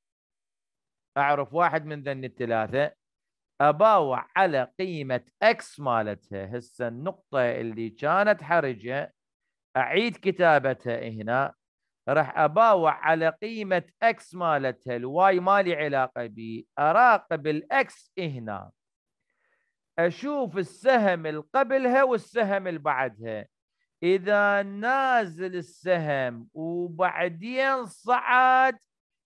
أعرف واحد من ذن الثلاثة أباوع على قيمة X مالتها هسه النقطة اللي كانت حرجة أعيد كتابتها هنا راح أباوع على قيمة X مالتها الواي ما لي علاقة بي أراقب الأكس هنا أشوف السهم اللي قبلها والسهم اللي بعدها إذا نازل السهم وبعدين صعد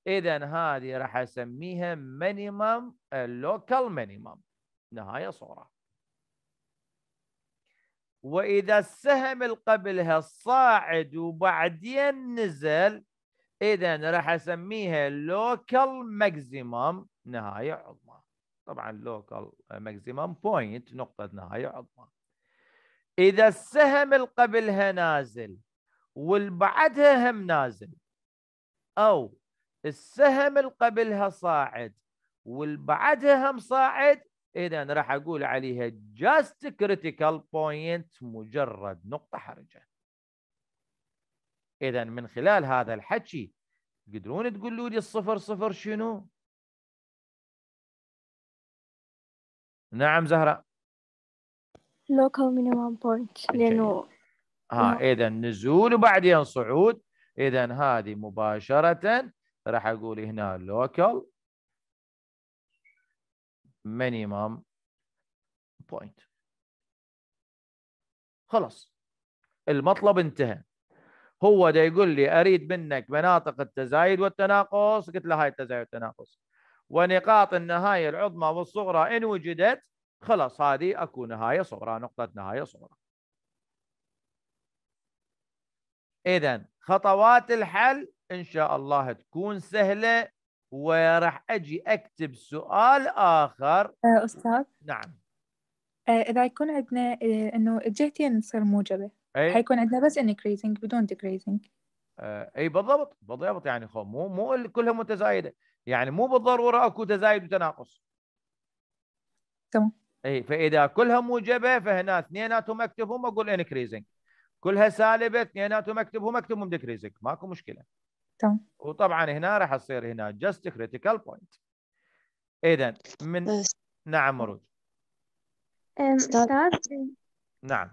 اذا هذه راح اسميها مينيمم اللوكال مينيمم نهايه صوره واذا السهم اللي قبلها صاعد وبعدين نزل اذا راح اسميها لوكال ماكسيمم نهايه عظمى طبعا لوكال ماكسيمم بوينت نقطه نهايه عظمى اذا السهم اللي قبلها نازل والبعدها هم نازل او السهم اللي قبلها صاعد والبعدها هم صاعد اذا راح اقول عليها جاست كريتيكال بوينت مجرد نقطه حرجه اذا من خلال هذا الحكي تقدرون تقولوا لي الصفر صفر شنو نعم زهره لوكال مينيمم بوينت لانه ها نعم. اذا نزول وبعدين صعود اذا هذه مباشره راح اقول هنا local minimum point خلاص المطلب انتهى هو ده يقول لي اريد منك مناطق التزايد والتناقص قلت له هاي التزايد والتناقص ونقاط النهايه العظمى والصغرى ان وجدت خلاص هذه اكو نهايه صغرى نقطه نهايه صغرى اذا خطوات الحل ان شاء الله تكون سهله وراح اجي اكتب سؤال اخر آه، استاذ نعم آه، اذا يكون عندنا آه، انه الجهتين تصير موجبه أي. حيكون عندنا بس انكريزنج بدون ديكريزنج اي بالضبط بالضبط يعني خو مو مو كلها متزايده يعني مو بالضروره اكو تزايد وتناقص تمام اي فاذا كلها موجبه فهنا اثنيناتهم اكتبهم اقول انكريزنج كلها سالبه اثنيناتهم اكتبهم اكتبهم ديكريزنج ماكو مشكله تمام وطبعا هنا راح تصير هنا جاست كريتيكال بوينت اذا من نعم مروج استاذ نعم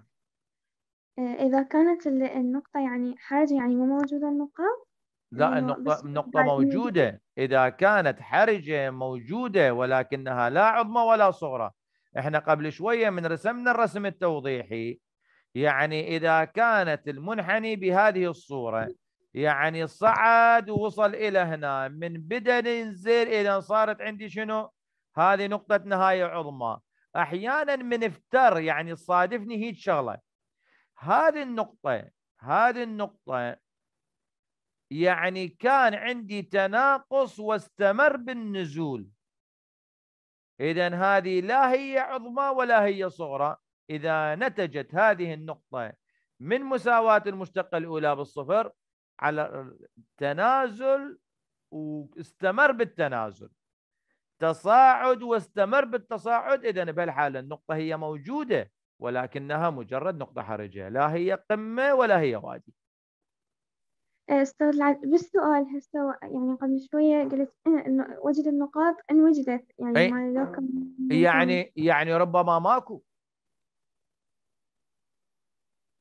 أه، اذا كانت النقطه يعني حرجه يعني مو موجوده النقطه لا النقطة النقطة موجودة إذا كانت حرجة موجودة ولكنها لا عظمى ولا صغرى احنا قبل شوية من رسمنا الرسم التوضيحي يعني إذا كانت المنحني بهذه الصورة يعني صعد ووصل الى هنا من بدا ينزل الى صارت عندي شنو هذه نقطه نهايه عظمى احيانا من افتر يعني تصادفني هيك شغله هذه النقطه هذه النقطه يعني كان عندي تناقص واستمر بالنزول اذا هذه لا هي عظمى ولا هي صغرى اذا نتجت هذه النقطه من مساواه المشتقه الاولى بالصفر على تنازل واستمر بالتنازل تصاعد واستمر بالتصاعد اذا بهالحاله النقطه هي موجوده ولكنها مجرد نقطه حرجه لا هي قمه ولا هي وادي إيه، استاذ العزيز بالسؤال هسه يعني قبل شويه قلت انه وجد النقاط ان وجدت يعني إيه. ما يعني يعني ربما ماكو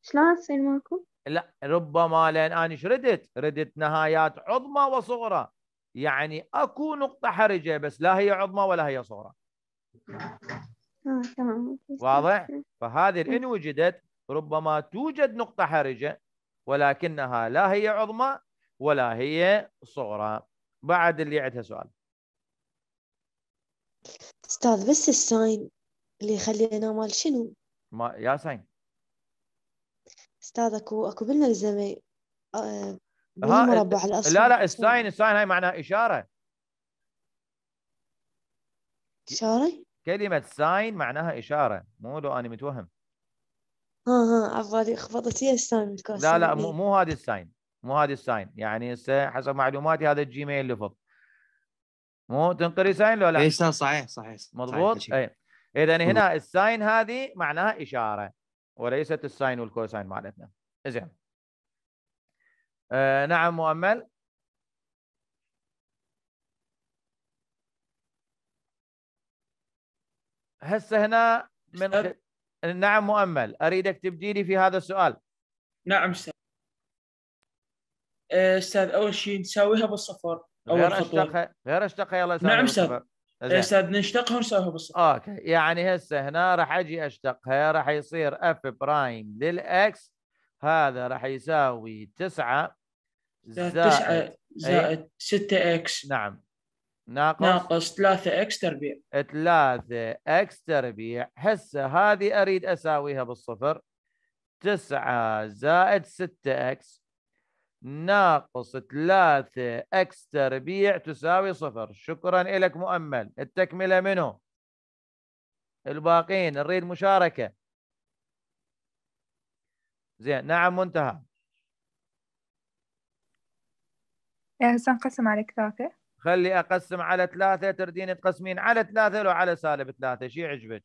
شلون تصير ماكو؟ لا ربما لان انا شردت ردت نهايات عظمى وصغرى يعني اكو نقطه حرجه بس لا هي عظمى ولا هي صغرى آه، تمام واضح (laughs) فهذه ان وجدت ربما توجد نقطه حرجه ولكنها لا هي عظمى ولا هي صغرى بعد اللي عندها سؤال استاذ بس الساين اللي يخلينا مال شنو ما يا ساين استاذ اكو اكو بالنا الزمي آه، بالمربع الاصل لا لا الساين الساين هاي معناها اشاره اشاره كلمه ساين معناها اشاره مو لو انا متوهم ها ها عفوا خبطت هي الساين لا لا مو مو هذه الساين مو هذه الساين يعني هسه حسب معلوماتي هذا الجيميل لفظ مو تنقري ساين لو لا؟ اي صحيح صحيح مضبوط اي اذا هنا الساين هذه معناها اشاره وليست الساين والكوساين مالتنا زين آه نعم مؤمل هسه هنا من خ... نعم مؤمل اريدك تبدي لي في هذا السؤال نعم استاذ آه، استاذ اول شيء نساويها بالصفر اول غير اشتقى غير اشتقى يلا نعم استاذ استاذ نشتقها ونسويها بالصفر اوكي يعني هسه هنا راح اجي اشتقها راح يصير اف برايم للاكس هذا راح يساوي 9 زائد 9 إيه؟ زائد 6 اكس نعم ناقص ناقص 3 اكس تربيع 3 اكس تربيع هسه هذه اريد اساويها بالصفر 9 زائد 6 اكس ناقص 3 اكس تربيع تساوي صفر شكرا لك مؤمل التكمله منه الباقين نريد مشاركه زين نعم منتهى هسه نقسم على ثلاثة خلي اقسم على ثلاثة تردين تقسمين على ثلاثة لو على سالب ثلاثة شي عجبك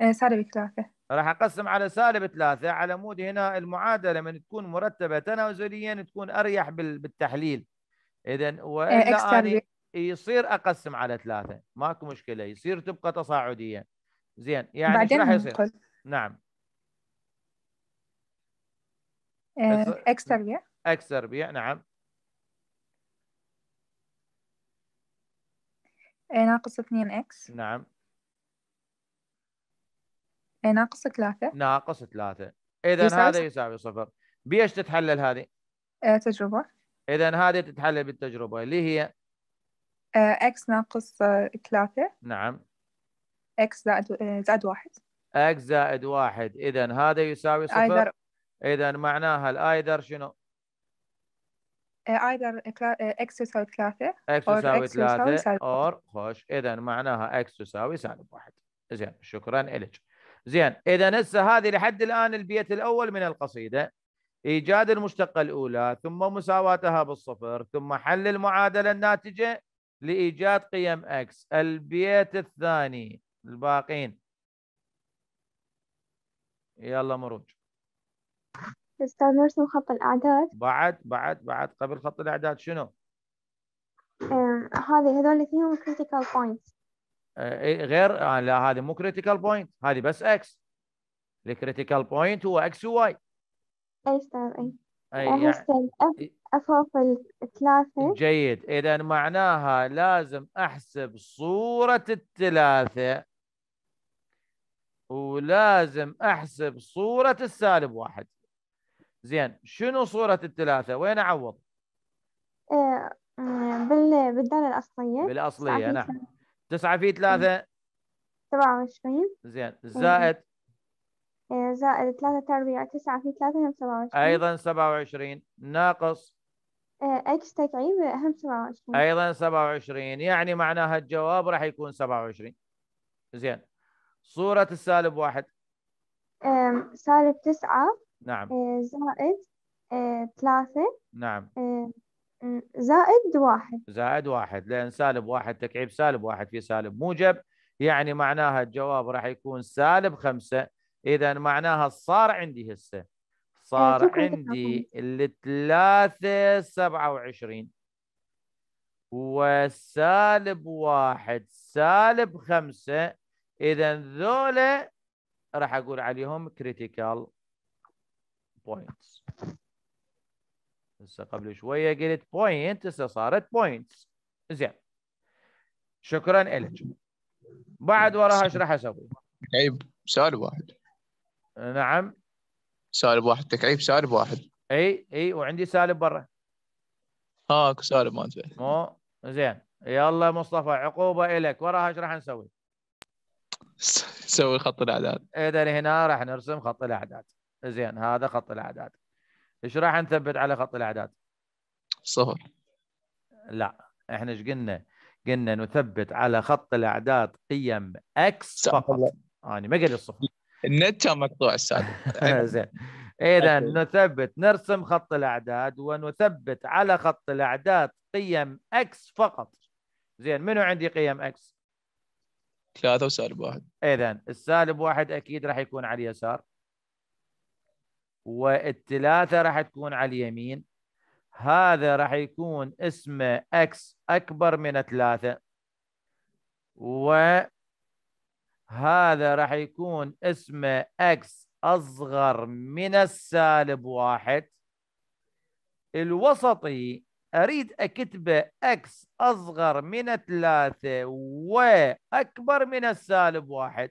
إيه، سالب ثلاثة راح أقسم على سالب ثلاثة على مود هنا المعادلة من تكون مرتبة تنازليا تكون أريح بالتحليل إذا إيه، وإلا أنا يصير أقسم على ثلاثة ماكو مشكلة يصير تبقى تصاعدية زين يعني بعدين راح يصير؟ نقل. نعم اكس تربيع اكس تربيع نعم إيه، ناقص 2 اكس نعم اي ناقص ثلاثة ناقص ثلاثة إذا هذا يساوي صفر بايش تتحلل هذه؟ آه تجربة إذا هذه تتحلل بالتجربة اللي هي إيه، اكس ناقص آه، ثلاثة نعم اكس زائد آه، زائد واحد اكس زائد واحد إذا هذا يساوي صفر إذا معناها الآيدر شنو؟ إيه، ايدر إيه، اكس يساوي ثلاثة اكس يساوي ثلاثة اور خوش اذا معناها اكس يساوي سالب واحد زين شكرا الك زين اذا هسه هذه لحد الان البيت الاول من القصيده ايجاد المشتقه الاولى ثم مساواتها بالصفر ثم حل المعادله الناتجه لايجاد قيم اكس البيت الثاني الباقين يلا مروج استاذ نرسم خط الاعداد بعد بعد بعد قبل خط الاعداد شنو؟ هذه هذول الاثنين كريتيكال بوينتس آه، إيه، غير آه، لا هذه مو كريتيكال بوينت هذه بس اكس الكريتيكال بوينت هو اكس وواي اي صار اي اي افوق يعني الثلاثة جيد اذا معناها لازم احسب صورة الثلاثة ولازم احسب صورة السالب واحد زين شنو صورة الثلاثة وين اعوض؟ آه،, آه، بال بالدالة الاصلية بالاصلية نعم تسعة في ثلاثة سبعة وعشرين زين زائد إيه، زائد ثلاثة تربيع تسعة في ثلاثة هم سبعة وعشرين أيضا سبعة وعشرين ناقص اكس إيه، تكعيب هم سبعة وعشرين أيضا سبعة وعشرين يعني معناها الجواب راح يكون سبعة وعشرين زين صورة السالب واحد إيه، سالب تسعة نعم زائد ثلاثة نعم زائد واحد زائد واحد لأن سالب واحد تكعيب سالب واحد في سالب موجب يعني معناها الجواب راح يكون سالب خمسة إذا معناها صار عندي هسه آه، صار عندي الثلاثة سبعة وعشرين وسالب واحد سالب خمسة إذا ذولا راح أقول عليهم critical points هسه قبل شويه قلت بوينت هسه صارت بوينتس زين شكرا لك بعد نعم، وراها ايش راح اسوي؟ تكعيب سالب واحد نعم سالب واحد تكعيب سالب واحد اي اي وعندي سالب برا ها آه، اكو سالب ما انت مو زين يلا مصطفى عقوبه لك وراها ايش راح نسوي؟ نسوي خط الاعداد اذا هنا راح نرسم خط الاعداد زين هذا خط الاعداد ايش راح نثبت على خط الاعداد؟ صفر لا احنا ايش قلنا؟ قلنا نثبت على خط الاعداد قيم اكس فقط انا ما قلت الصفر النت كان مقطوع السالفه (laughs) زين اذا نثبت نرسم خط الاعداد ونثبت على خط الاعداد قيم اكس فقط زين منو عندي قيم اكس؟ ثلاثة وسالب واحد اذا السالب واحد اكيد راح يكون على اليسار والثلاثة راح تكون على اليمين هذا راح يكون اسمه اكس اكبر من ثلاثة وهذا راح يكون اسمه اكس اصغر من السالب واحد الوسطي اريد اكتبه اكس اصغر من ثلاثة واكبر من السالب واحد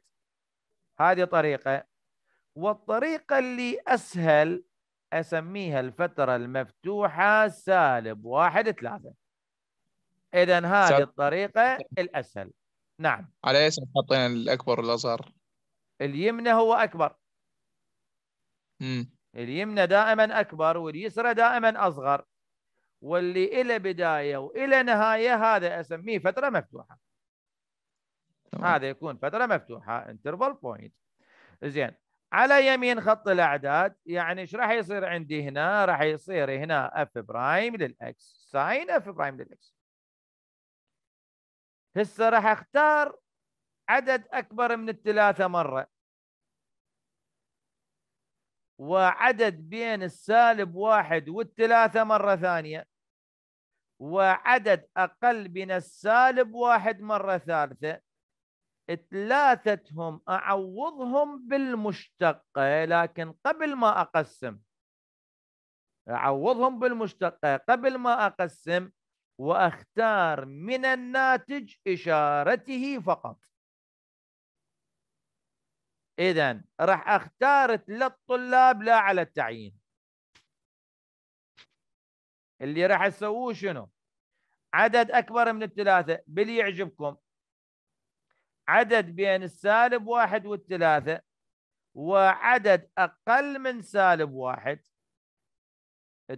هذه طريقة والطريقة اللي أسهل أسميها الفترة المفتوحة سالب واحد ثلاثة إذا هذه الطريقة الأسهل نعم على أي أساس حطينا الأكبر والأصغر؟ اليمنى هو أكبر امم اليمنى دائما أكبر واليسرى دائما أصغر واللي إلى بداية وإلى نهاية هذا أسميه فترة مفتوحة طبعا. هذا يكون فترة مفتوحة انترفال بوينت زين على يمين خط الاعداد يعني ايش راح يصير عندي هنا؟ راح يصير هنا اف برايم للاكس ساين اف برايم للاكس. هسه راح اختار عدد اكبر من الثلاثه مره. وعدد بين السالب واحد والثلاثه مره ثانيه. وعدد اقل من السالب واحد مره ثالثه. ثلاثتهم أعوضهم بالمشتقة لكن قبل ما أقسم أعوضهم بالمشتقة قبل ما أقسم وأختار من الناتج إشارته فقط إذا راح أختار للطلاب لا على التعيين اللي راح أسووه شنو عدد أكبر من الثلاثة باللي يعجبكم عدد بين السالب واحد والثلاثة وعدد أقل من سالب واحد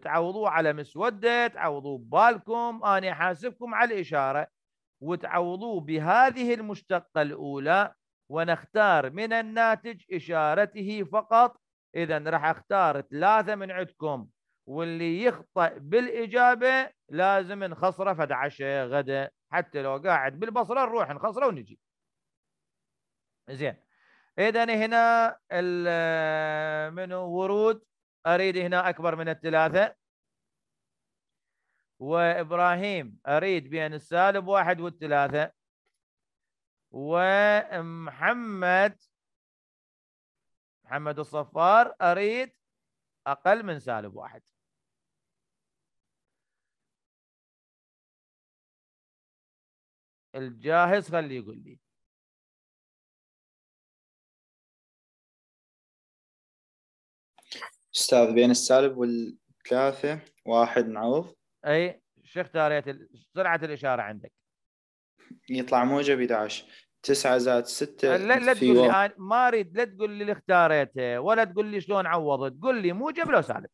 تعوضوه على مسودة تعوضوه ببالكم أنا أحاسبكم على الإشارة وتعوضوه بهذه المشتقة الأولى ونختار من الناتج إشارته فقط إذا راح أختار ثلاثة من عندكم واللي يخطئ بالإجابة لازم نخسره فد عشاء غدا حتى لو قاعد بالبصرة نروح نخسره ونجي زين اذا هنا آه، منو ورود اريد هنا اكبر من الثلاثه وابراهيم اريد بين السالب واحد والثلاثه ومحمد محمد الصفار اريد اقل من سالب واحد الجاهز خليه يقول لي استاذ بين السالب والثلاثه واحد نعوض اي شو اختاريت سرعه الاشاره عندك يطلع موجب 11 9 زائد 6 لا لا تقول لي ما اريد لا تقول لي اللي اختاريته ولا تقول لي شلون عوضت قول لي موجب لو سالب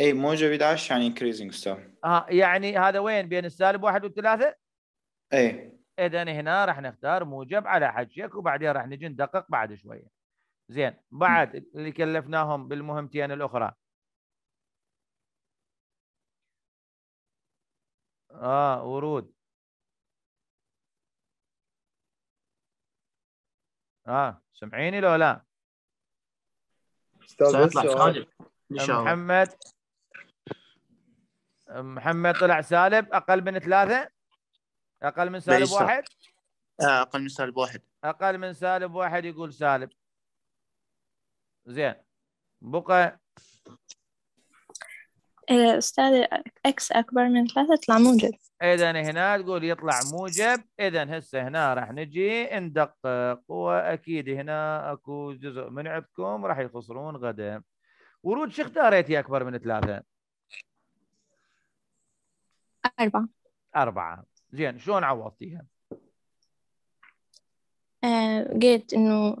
اي موجب 11 يعني انكريزنج ستار اه يعني هذا وين بين السالب واحد والثلاثه؟ اي اذا هنا راح نختار موجب على حجك وبعدين راح نجي ندقق بعد شويه زين بعد اللي كلفناهم بالمهمتين الاخرى اه ورود اه سمعيني لو لا سيطلع ان شاء الله محمد محمد طلع سالب اقل من ثلاثه اقل من سالب واحد آه، اقل من سالب واحد اقل من سالب واحد يقول سالب زين بقى إيه، استاذ اكس اكبر من ثلاثة يطلع موجب اذا هنا تقول يطلع موجب اذا هسه هنا راح نجي ندقق واكيد هنا اكو جزء من عندكم راح يخسرون غدا ورود شو اختاريتي اكبر من ثلاثة؟ أربعة أربعة زين شلون عوضتيها؟ إيه، قلت إنه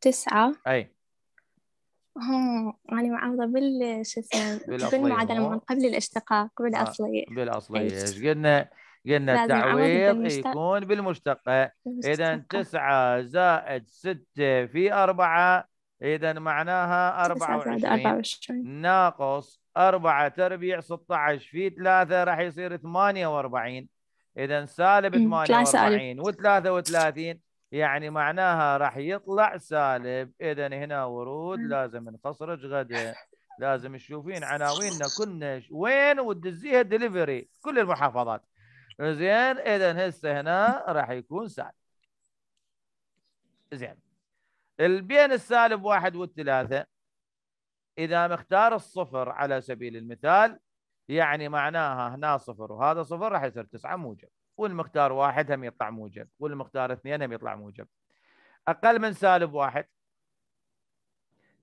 تسعة أي هم أنا معوضه بال شو اسمه بالمعادلة من قبل الاشتقاق بالأصلية آه. بالأصلية إيه. إيش قلنا قلنا التعويض يكون بالمشتقة إذا تسعة زائد ستة في أربعة إذا معناها 24. 24 ناقص 4 تربيع 16 في 3 راح يصير 48 إذا سالب 48 و33 يعني معناها راح يطلع سالب اذا هنا ورود لازم نخصرج غدا لازم تشوفين عناويننا كلنا وين وتدزيها دليفري كل المحافظات زين اذا هسه هنا راح يكون سالب زين البين السالب واحد والثلاثه اذا مختار الصفر على سبيل المثال يعني معناها هنا صفر وهذا صفر راح يصير تسعه موجب والمقدار واحد هم يطلع موجب والمقدار اثنين هم يطلع موجب اقل من سالب واحد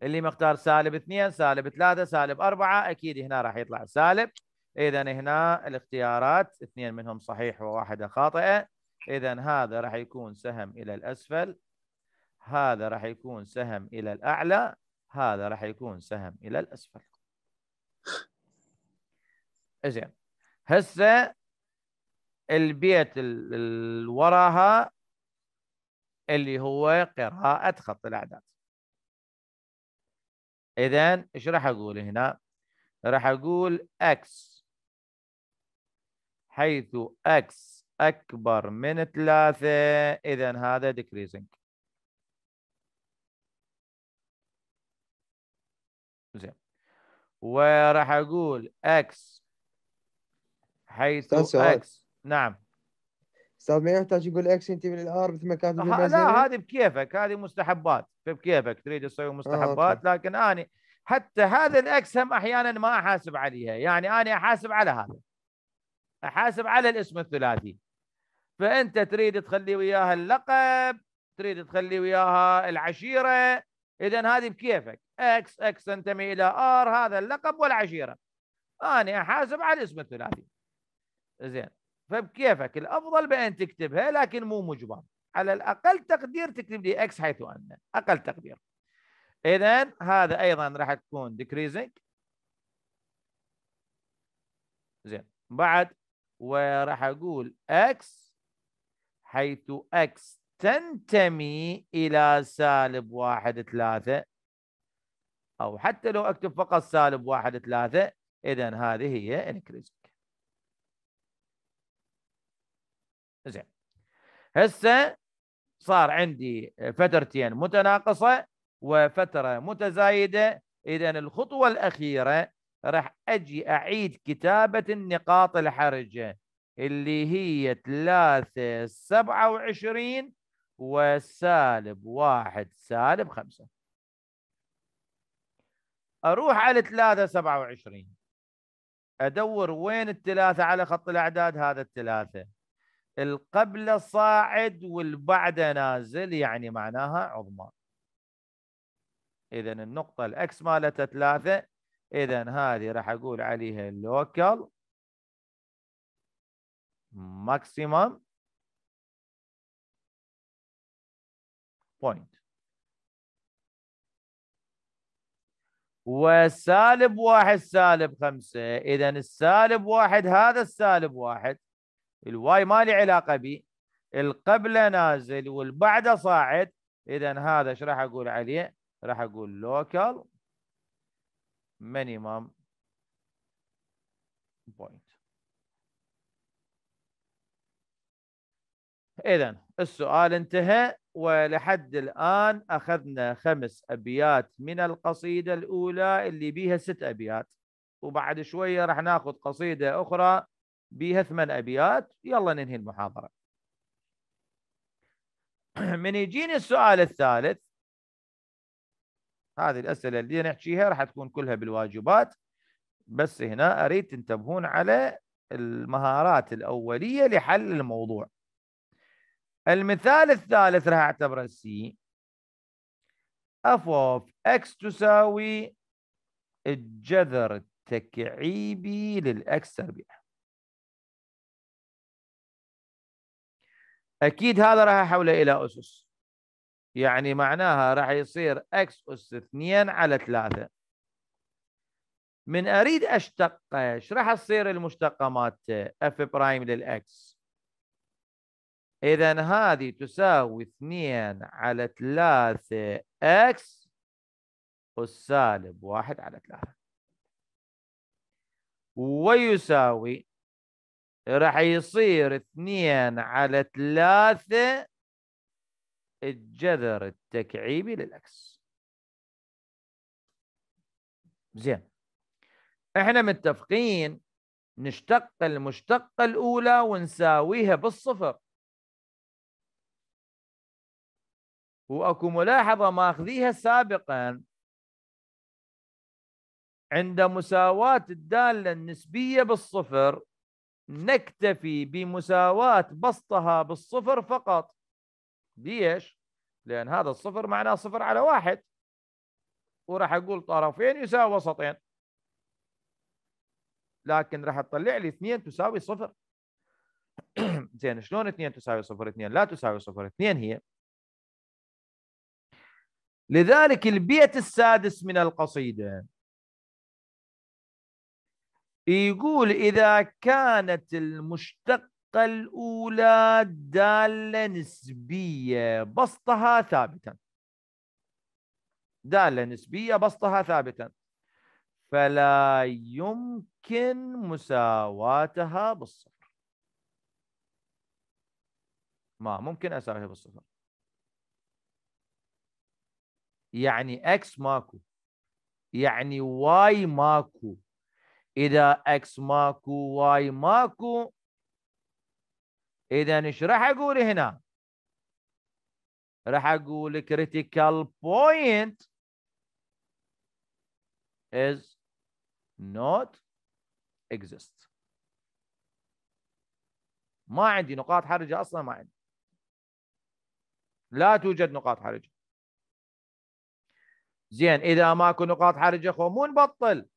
اللي مقدار سالب اثنين سالب ثلاثة سالب أربعة أكيد هنا راح يطلع سالب إذا هنا الاختيارات اثنين منهم صحيح وواحدة خاطئة إذا هذا راح يكون سهم إلى الأسفل هذا راح يكون سهم إلى الأعلى هذا راح يكون سهم إلى الأسفل زين هسه البيت اللي وراها اللي هو قراءة خط الأعداد إذا إيش راح أقول هنا؟ راح أقول X حيث X أكبر من ثلاثة إذا هذا decreasing زين وراح أقول X حيث X نعم استاذ ما يحتاج يقول اكس انت من الار مثل ما كانت لا هذه بكيفك هذه مستحبات بكيفك تريد تسوي مستحبات آه، لكن اني حتى هذا الاكس هم احيانا ما احاسب عليها يعني اني احاسب على هذا احاسب على الاسم الثلاثي فانت تريد تخلي وياها اللقب تريد تخلي وياها العشيره اذا هذه بكيفك اكس اكس تنتمي الى ار هذا اللقب والعشيره اني احاسب على الاسم الثلاثي زين فبكيفك الافضل بان تكتبها لكن مو مجبر على الاقل تقدير تكتب لي اكس حيث ان اقل تقدير اذا هذا ايضا راح تكون decreasing زين بعد وراح اقول اكس حيث اكس تنتمي الى سالب واحد ثلاثة او حتى لو اكتب فقط سالب واحد ثلاثة اذا هذه هي increasing زين هسه صار عندي فترتين متناقصه وفتره متزايده اذا الخطوه الاخيره راح اجي اعيد كتابه النقاط الحرجه اللي هي 3 27 وسالب 1 سالب 5 اروح على 3 27 ادور وين الثلاثه على خط الاعداد هذا الثلاثه القبل صاعد والبعد نازل يعني معناها عظمى اذا النقطه الاكس مالتها ثلاثه اذا هذه راح اقول عليها اللوكال ماكسيمم بوينت وسالب واحد سالب خمسة إذا السالب واحد هذا السالب واحد الواي ما لي علاقه به القبل نازل والبعده صاعد اذا هذا ايش راح اقول عليه؟ راح اقول لوكال مينيمم بوينت اذا السؤال انتهى ولحد الان اخذنا خمس ابيات من القصيده الاولى اللي بيها ست ابيات وبعد شويه راح ناخذ قصيده اخرى بها ثمان ابيات يلا ننهي المحاضره (clears throat) من يجيني السؤال الثالث هذه الاسئله اللي نحكيها راح تكون كلها بالواجبات بس هنا اريد تنتبهون على المهارات الاوليه لحل الموضوع المثال الثالث راح اعتبره سي اف اوف اكس تساوي الجذر التكعيبي للاكس تربيع اكيد هذا راح احوله الى اسس يعني معناها راح يصير اكس اس 2 على 3 من اريد اشتقه ايش راح تصير المشتقه مالته اف برايم للاكس اذا هذه تساوي 2 على 3 اكس سالب 1 على 3 ويساوي راح يصير اثنين على ثلاثة الجذر التكعيبي للأكس زين احنا متفقين نشتق المشتقة الأولى ونساويها بالصفر واكو ملاحظة ماخذيها سابقا عند مساواة الدالة النسبية بالصفر نكتفي بمساواة بسطها بالصفر فقط ليش؟ لأن هذا الصفر معناه صفر على واحد وراح أقول طرفين يساوي وسطين لكن راح تطلع لي اثنين تساوي صفر (clears throat) زين شلون اثنين تساوي صفر اثنين لا تساوي صفر اثنين هي لذلك البيت السادس من القصيدة يقول إذا كانت المشتقة الأولى دالة نسبية بسطها ثابتا دالة نسبية بسطها ثابتا فلا يمكن مساواتها بالصفر ما ممكن أساويها بالصفر يعني اكس ماكو يعني واي ماكو إذا X ماكو Y ماكو إذا إيش راح أقول هنا؟ راح أقول critical point is not exist ما عندي نقاط حرجة أصلا ما عندي لا توجد نقاط حرجة زين إذا ماكو نقاط حرجة خو مو نبطل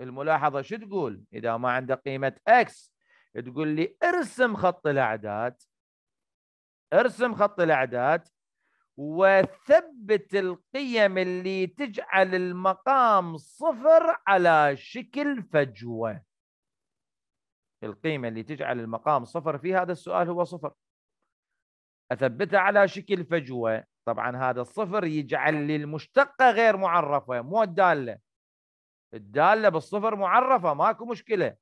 الملاحظه شو تقول؟ اذا ما عندك قيمه اكس تقول لي ارسم خط الاعداد ارسم خط الاعداد وثبت القيم اللي تجعل المقام صفر على شكل فجوه القيمه اللي تجعل المقام صفر في هذا السؤال هو صفر اثبتها على شكل فجوه طبعا هذا الصفر يجعل لي المشتقه غير معرفه مو الداله الداله بالصفر معرفه ماكو مشكله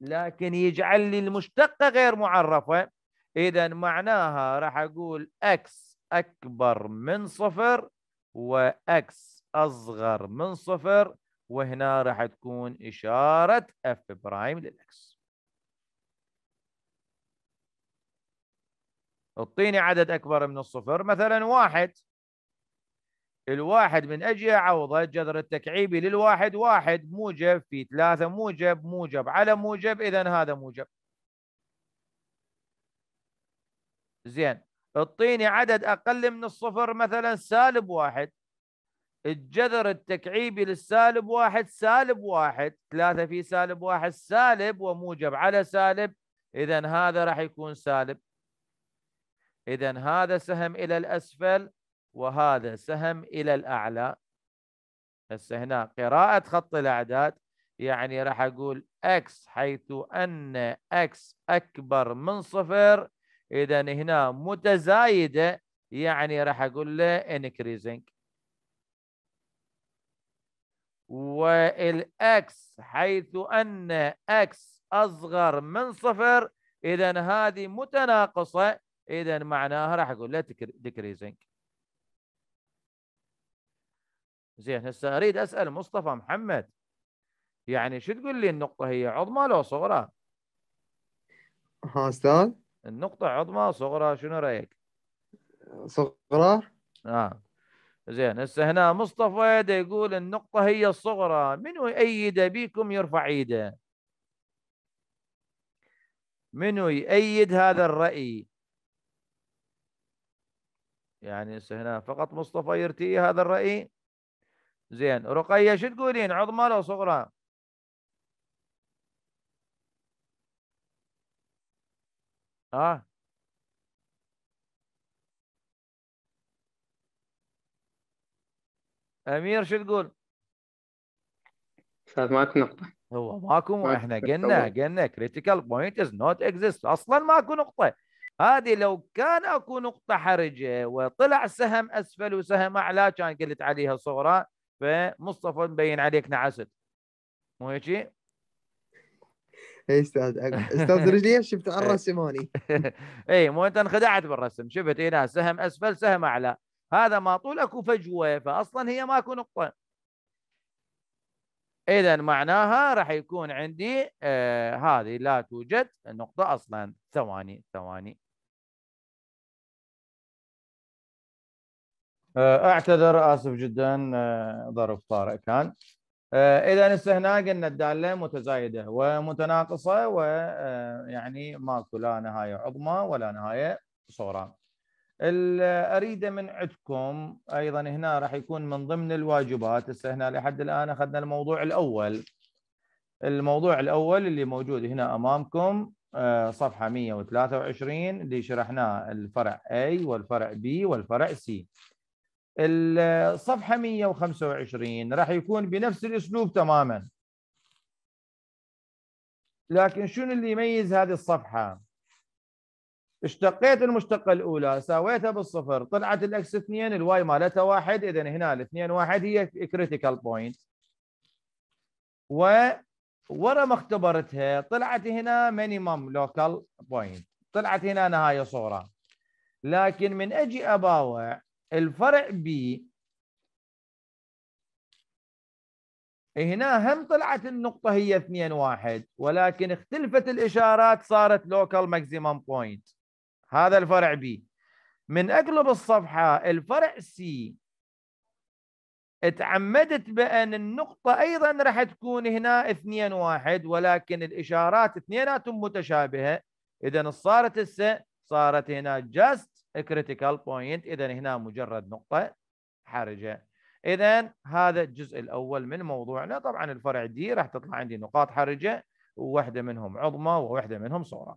لكن يجعل لي المشتقه غير معرفه اذا معناها راح اقول اكس اكبر من صفر واكس اصغر من صفر وهنا راح تكون اشاره اف برايم للاكس اعطيني عدد اكبر من الصفر مثلا واحد الواحد من اجل عوضة جذر التكعيبي للواحد واحد موجب في ثلاثة موجب موجب على موجب إذا هذا موجب زين اعطيني عدد أقل من الصفر مثلا سالب واحد الجذر التكعيبي للسالب واحد سالب واحد ثلاثة في سالب واحد سالب وموجب على سالب إذا هذا راح يكون سالب إذا هذا سهم إلى الأسفل وهذا سهم إلى الأعلى هسه هنا قراءة خط الأعداد يعني راح أقول x حيث أن x أكبر من صفر إذا هنا متزايدة يعني راح أقول له increasing والX حيث أن X أصغر من صفر إذا هذه متناقصة إذا معناها راح أقول له decreasing زين هسه اريد اسال مصطفى محمد يعني شو تقول لي النقطه هي عظمى لو صغرى؟ ها استاذ النقطه عظمى صغرى شنو رايك؟ صغرى؟ اه زين هسه هنا مصطفى ده يقول النقطه هي الصغرى من يؤيد بكم يرفع ايده؟ من يؤيد هذا الراي؟ يعني هسه هنا فقط مصطفى يرتئي هذا الراي؟ زين رقيه شو تقولين عظمى لو صغرى؟ ها امير شو تقول؟ استاذ ماكو نقطه هو ماكو احنا قلنا قلنا كريتيكال بوينت از نوت اكزيست اصلا ماكو نقطه هذه لو كان اكو نقطه حرجه وطلع سهم اسفل وسهم اعلى كان قلت عليها صغرى فمصطفى مبين عليك نعست مو هيك اي استاذ استاذ (laughs) رجلي شفت على الرسماني (laughs) اي مو انت انخدعت بالرسم شفت اي ناس سهم اسفل سهم اعلى هذا ما طول اكو فجوه فاصلا هي ماكو نقطه اذا معناها راح يكون عندي آه هذه لا توجد نقطه اصلا ثواني ثواني آه، اعتذر اسف جدا آه، ظرف طارئ كان آه، اذا هسه هنا قلنا الداله متزايده ومتناقصه ويعني ماكو لا نهايه عظمى ولا نهايه صغرى. اريده من عندكم ايضا هنا راح يكون من ضمن الواجبات هسه هنا لحد الان اخذنا الموضوع الاول. الموضوع الاول اللي موجود هنا امامكم صفحه 123 اللي شرحناه الفرع A والفرع B والفرع C. الصفحة 125 راح يكون بنفس الأسلوب تماما لكن شنو اللي يميز هذه الصفحة اشتقيت المشتقة الأولى ساويتها بالصفر طلعت الأكس 2 الواي مالتها واحد إذا هنا الاثنين واحد هي كريتيكال بوينت وورا ما اختبرتها طلعت هنا مينيمم لوكال بوينت طلعت هنا نهاية صورة لكن من أجي أباوع الفرع بي هنا هم طلعت النقطة هي 2 1 ولكن اختلفت الإشارات صارت لوكال ماكسيمم بوينت هذا الفرع بي من أقلب الصفحة الفرع سي اتعمدت بأن النقطة أيضا راح تكون هنا 2 1 ولكن الإشارات اثنيناتهم متشابهة إذا صارت الس صارت هنا just كريتيكال بوينت اذا هنا مجرد نقطه حرجه اذا هذا الجزء الاول من موضوعنا طبعا الفرع دي راح تطلع عندي نقاط حرجه وواحده منهم عظمى وواحده منهم صغرى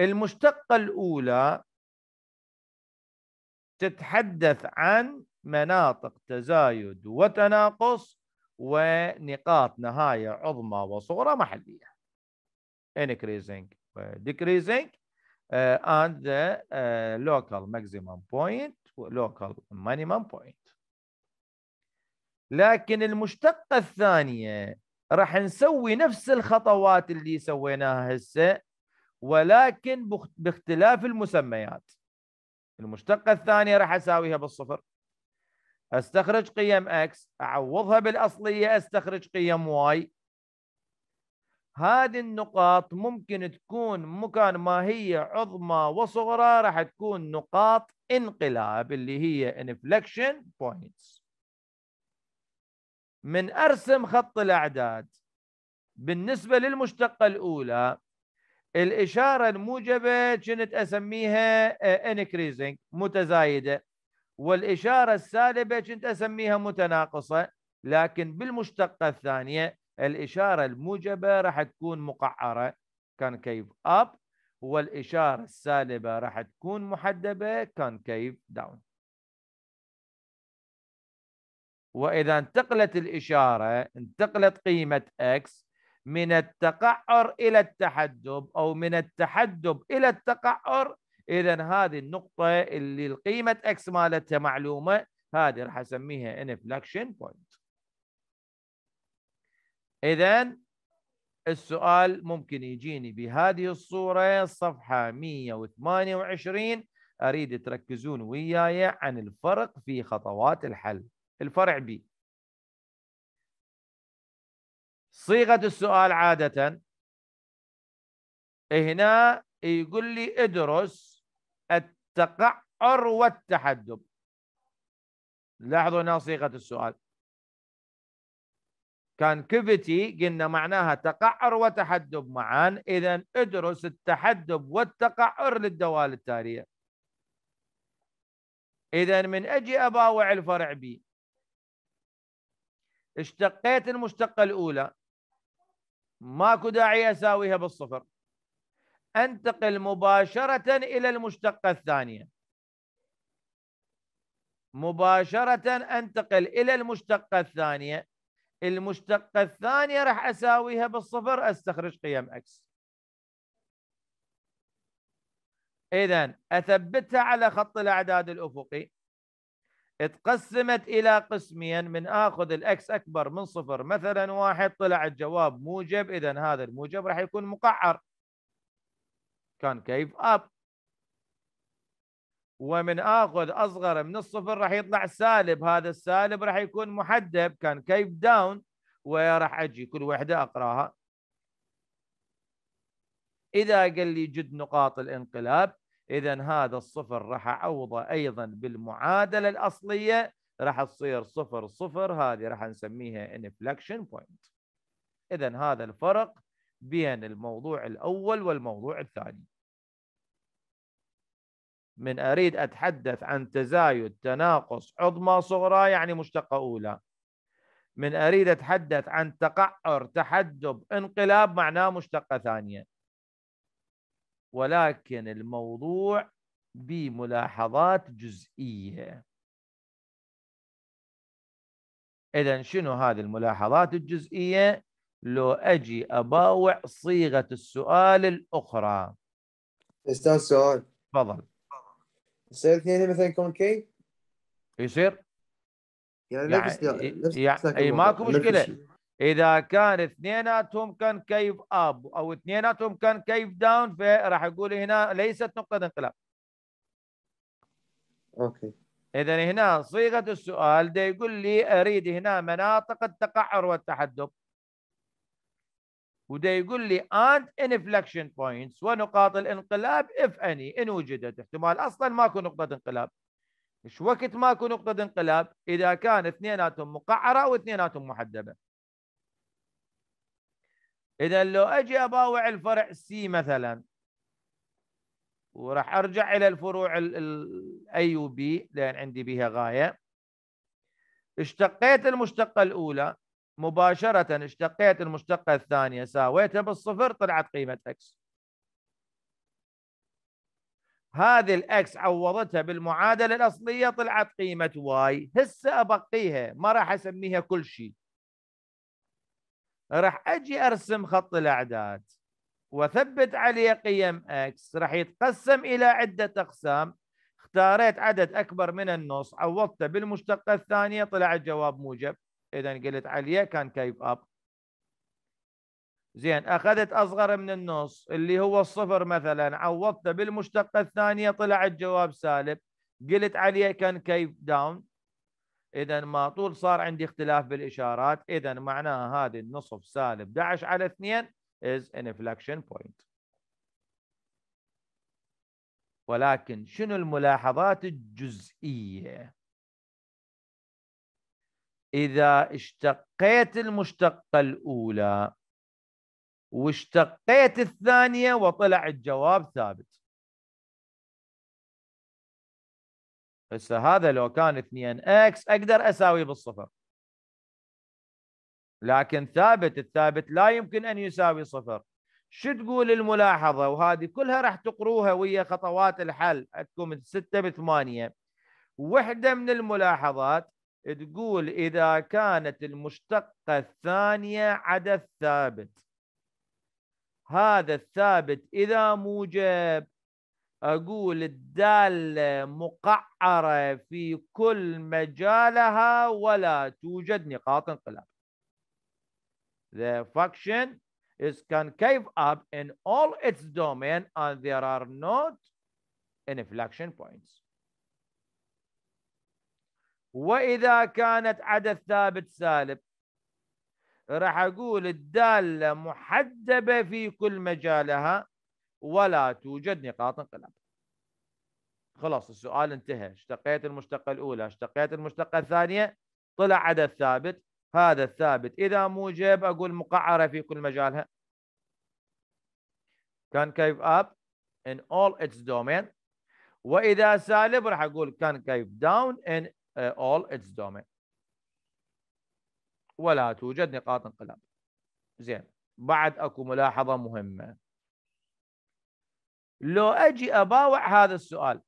المشتقه الاولى تتحدث عن مناطق تزايد وتناقص ونقاط نهايه عظمى وصغرى محليه increasing و decreasing uh, and the uh, local maximum point local minimum point لكن المشتقة الثانية راح نسوي نفس الخطوات اللي سويناها هسه ولكن باختلاف المسميات المشتقة الثانية راح أساويها بالصفر أستخرج قيم X أعوضها بالأصلية أستخرج قيم Y هذه النقاط ممكن تكون مكان ما هي عظمى وصغرى راح تكون نقاط انقلاب اللي هي inflection points من ارسم خط الاعداد بالنسبه للمشتقه الاولى الاشاره الموجبه كنت اسميها آه، increasing متزايده والاشاره السالبه كنت اسميها متناقصه لكن بالمشتقه الثانيه الإشارة الموجبة راح تكون مقعرة كيف أب والإشارة السالبة راح تكون محدبة كيف داون وإذا انتقلت الإشارة انتقلت قيمة X من التقعر إلى التحدب أو من التحدب إلى التقعر إذا هذه النقطة اللي القيمة X مالتها معلومة هذه راح أسميها inflection point إذا السؤال ممكن يجيني بهذه الصورة صفحة 128 أريد تركزون وياي عن الفرق في خطوات الحل الفرع بي صيغة السؤال عادة هنا يقول لي ادرس التقعر والتحدب لاحظوا هنا صيغة السؤال كونكفيتي قلنا معناها تقعر وتحدب معا اذا ادرس التحدب والتقعر للدوال التاليه اذا من اجي اباوع الفرع بي اشتقيت المشتقه الاولى ماكو داعي اساويها بالصفر انتقل مباشره الى المشتقه الثانيه مباشره انتقل الى المشتقه الثانيه المشتقة الثانية راح أساويها بالصفر أستخرج قيم X إذا أثبتها على خط الأعداد الأفقي اتقسمت إلى قسمين من آخذ X أكبر من صفر مثلا واحد طلع الجواب موجب إذا هذا الموجب راح يكون مقعر كان كيف أب ومن اخذ اصغر من الصفر راح يطلع سالب هذا السالب راح يكون محدب كان كيف داون وراح اجي كل وحده اقراها اذا قال لي جد نقاط الانقلاب اذا هذا الصفر راح اعوضه ايضا بالمعادله الاصليه راح تصير صفر صفر هذه راح نسميها انفلكشن بوينت اذا هذا الفرق بين الموضوع الاول والموضوع الثاني من أريد أتحدث عن تزايد تناقص عظمى صغرى يعني مشتقة أولى من أريد أتحدث عن تقعر تحدب انقلاب معناه مشتقة ثانية ولكن الموضوع بملاحظات جزئية إذا شنو هذه الملاحظات الجزئية لو أجي أباوع صيغة السؤال الأخرى استاذ سؤال تفضل يصير اثنين مثلا يكون كي يصير يعني نفس إيه، يعني, نفس يعني اي ماكو مشكله اذا كان اثنيناتهم كان كيف اب او اثنيناتهم كان كيف داون فراح اقول هنا ليست نقطه انقلاب اوكي اذا هنا صيغه السؤال ده يقول لي اريد هنا مناطق التقعر والتحدب وده يقول لي and inflection points ونقاط الانقلاب if any إن وجدت احتمال أصلا ماكو نقطة انقلاب ايش وقت ماكو نقطة انقلاب إذا كان اثنيناتهم مقعرة واثنيناتهم محدبة إذا لو أجي أباوع الفرع سي مثلا وراح أرجع إلى الفروع الأي وبي لأن عندي بها غاية اشتقيت المشتقة الأولى مباشرة اشتقيت المشتقة الثانية ساويتها بالصفر طلعت قيمة اكس هذه الاكس عوضتها بالمعادلة الأصلية طلعت قيمة واي هسه أبقيها ما راح أسميها كل شيء راح أجي أرسم خط الأعداد وثبت عليه قيم اكس راح يتقسم إلى عدة أقسام اختاريت عدد أكبر من النص عوضته بالمشتقة الثانية طلع الجواب موجب اذا قلت عليه كان كيف اب زين اخذت اصغر من النص اللي هو الصفر مثلا عوضته بالمشتقه الثانيه طلع الجواب سالب قلت عليه كان كيف داون اذا ما طول صار عندي اختلاف بالاشارات اذا معناها هذه النصف سالب 11 على 2 is inflection point ولكن شنو الملاحظات الجزئيه إذا اشتقيت المشتقة الأولى واشتقيت الثانية وطلع الجواب ثابت هسه هذا لو كان 2 اكس اقدر اساويه بالصفر لكن ثابت الثابت لا يمكن ان يساوي صفر شو تقول الملاحظه وهذه كلها راح تقروها ويا خطوات الحل عندكم 6 ب 8 وحده من الملاحظات تقول إذا كانت المشتقة الثانية عدد ثابت هذا الثابت إذا موجب أقول الدالة مقعرة في كل مجالها ولا توجد نقاط انقلاب. The function is concave up in all its domain and there are not inflection points. واذا كانت عدد ثابت سالب راح اقول الداله محدبه في كل مجالها ولا توجد نقاط انقلاب خلاص السؤال انتهى اشتقيت المشتقه الاولى اشتقيت المشتقه الثانيه طلع عدد ثابت هذا الثابت اذا موجب اقول مقعره في كل مجالها concave up in all its domain واذا سالب راح اقول concave down in آه، all its domain ولا توجد نقاط انقلاب زين بعد اكو ملاحظه مهمه لو اجي اباوع هذا السؤال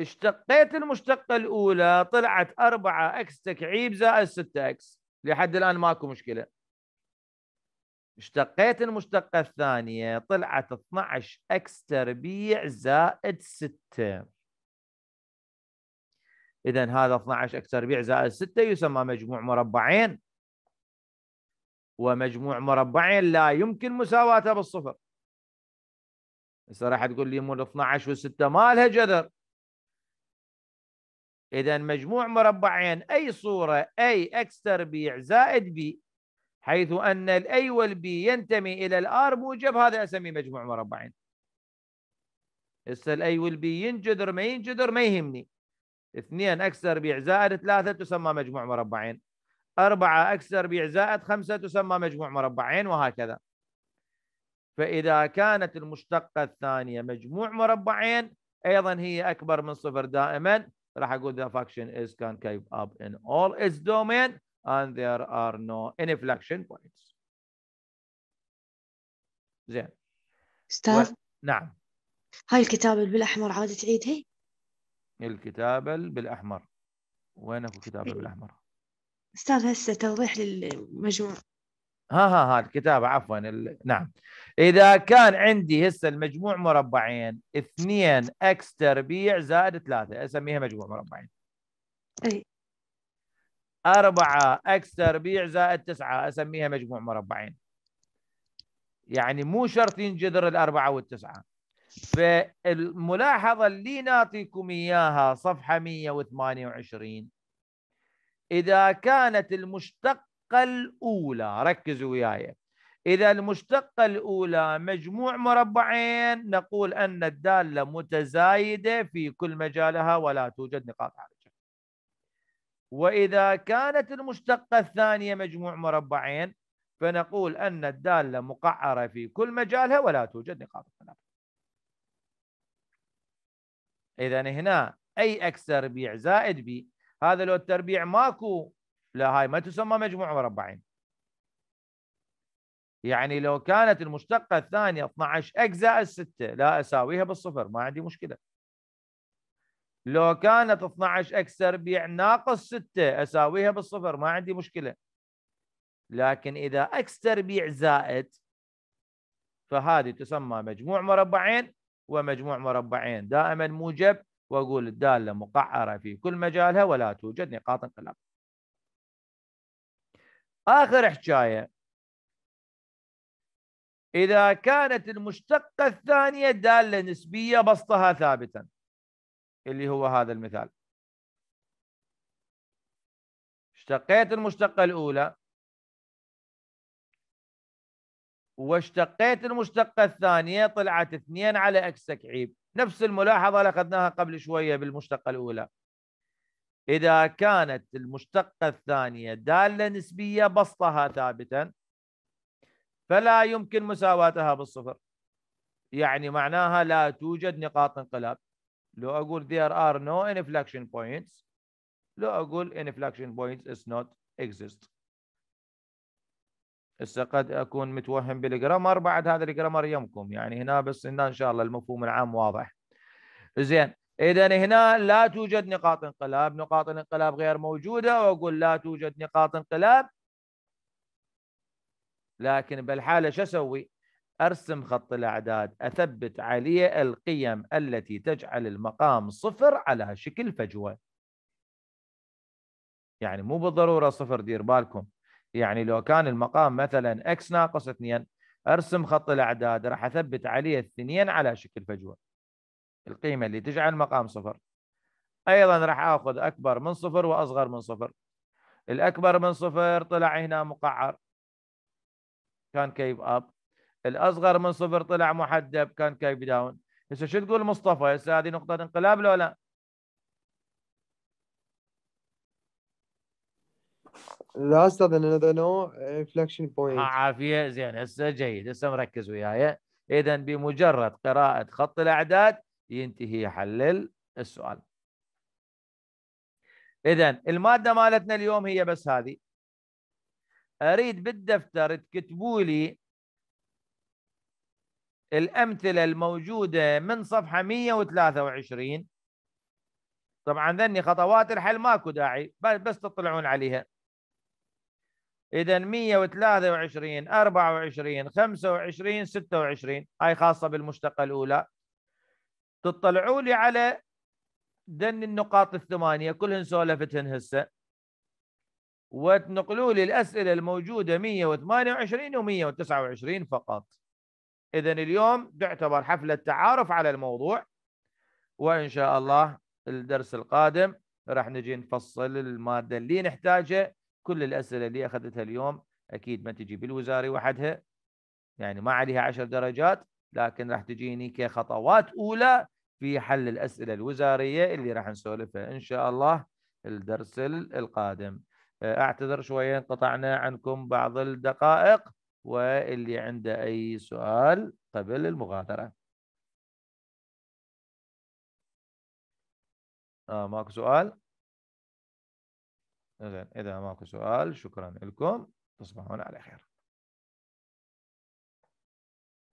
اشتقيت المشتقه الاولى طلعت 4 اكس تكعيب زائد 6 اكس لحد الان ماكو مشكله اشتقيت المشتقة الثانية طلعت 12 اكس تربيع زائد 6 اذا هذا 12 اكس تربيع زائد 6 يسمى مجموع مربعين ومجموع مربعين لا يمكن مساواته بالصفر هسه راح تقول لي مو 12 و6 ما لها جذر اذا مجموع مربعين اي صوره اي اكس تربيع زائد بي حيث أن الأي والبي ينتمي إلى الآر موجب هذا أسميه مجموع مربعين هسه الأي والبي ينجذر ما ينجذر ما يهمني اثنين أكثر بيع زائد ثلاثة تسمى مجموع مربعين أربعة أكثر بيع زائد خمسة تسمى مجموع مربعين وهكذا فإذا كانت المشتقة الثانية مجموع مربعين أيضا هي أكبر من صفر دائما راح أقول the function is concave up in all its domain and there are no inflection points زين استاذ نعم هاي الكتابة بالاحمر عادة تعيدها؟ الكتابة بالاحمر وين اكو كتابة بالاحمر؟ استاذ هسه توضيح للمجموع ها ها ها الكتابة عفوا ال... نعم إذا كان عندي هسه المجموع مربعين 2 اكس تربيع زائد 3 اسميها مجموع مربعين أي 4 اكس تربيع زائد 9 اسميها مجموع مربعين يعني مو شرط ينجذر الأربعة والتسعة فالملاحظة اللي نعطيكم إياها صفحة 128 إذا كانت المشتقة الأولى ركزوا وياي إذا المشتقة الأولى مجموع مربعين نقول أن الدالة متزايدة في كل مجالها ولا توجد نقاط عريضة وإذا كانت المشتقة الثانية مجموع مربعين فنقول أن الدالة مقعرة في كل مجالها ولا توجد نقاط التناقض إذا هنا أي أكس تربيع زائد بي هذا لو التربيع ماكو لا هاي ما تسمى مجموع مربعين يعني لو كانت المشتقة الثانية 12 إكس زائد 6 لا أساويها بالصفر ما عندي مشكلة لو كانت 12 اكس تربيع ناقص 6 اساويها بالصفر ما عندي مشكله لكن اذا اكس تربيع زائد فهذه تسمى مجموع مربعين ومجموع مربعين دائما موجب واقول الداله مقعره في كل مجالها ولا توجد نقاط انقلاب. اخر حكايه اذا كانت المشتقه الثانيه داله نسبيه بسطها ثابتا اللي هو هذا المثال اشتقيت المشتقة الأولى واشتقيت المشتقة الثانية طلعت اثنين على اكس تكعيب نفس الملاحظة اللي أخذناها قبل شوية بالمشتقة الأولى إذا كانت المشتقة الثانية دالة نسبية بسطها ثابتا فلا يمكن مساواتها بالصفر يعني معناها لا توجد نقاط انقلاب لو اقول there are no inflection points لو اقول inflection points is not exist هسه قد اكون متوهم بالجرامر بعد هذا الجرامر يمكم يعني هنا بس هنا ان شاء الله المفهوم العام واضح زين اذا هنا لا توجد نقاط انقلاب نقاط الانقلاب غير موجوده واقول لا توجد نقاط انقلاب لكن بالحاله شو اسوي؟ ارسم خط الاعداد اثبت عليه القيم التي تجعل المقام صفر على شكل فجوه يعني مو بالضروره صفر دير بالكم يعني لو كان المقام مثلا اكس ناقص 2 ارسم خط الاعداد راح اثبت عليه الاثنين على شكل فجوه القيمه اللي تجعل المقام صفر ايضا راح اخذ اكبر من صفر واصغر من صفر الاكبر من صفر طلع هنا مقعر كان كيف اب الاصغر من صفر طلع محدب كان كيف داون هسه شو تقول مصطفى هسه هذه نقطه انقلاب لو لا لا استاذ انذر نو انفلكشن بوينت عافيه زين هسه جيد هسه مركز وياي اذا بمجرد قراءه خط الاعداد ينتهي حل السؤال اذا الماده مالتنا اليوم هي بس هذه اريد بالدفتر تكتبوا لي الأمثلة الموجودة من صفحة 123 طبعا ذني خطوات الحل ماكو داعي بس تطلعون عليها إذا 123 24 25 26 هاي خاصة بالمشتقة الأولى تطلعوا لي على ذني النقاط الثمانية كلهن سولفتهن هسه وتنقلوا لي الأسئلة الموجودة 128 و129 فقط اذا اليوم تعتبر حفله تعارف على الموضوع وان شاء الله الدرس القادم راح نجي نفصل الماده اللي نحتاجها كل الاسئله اللي اخذتها اليوم اكيد ما تجي بالوزاري وحدها يعني ما عليها عشر درجات لكن راح تجيني كخطوات اولى في حل الاسئله الوزاريه اللي راح نسولفها ان شاء الله الدرس القادم اعتذر شويه انقطعنا عنكم بعض الدقائق واللي عنده أي سؤال قبل المغادرة آه ماكو سؤال إذا ماكو سؤال شكرا لكم تصبحون على خير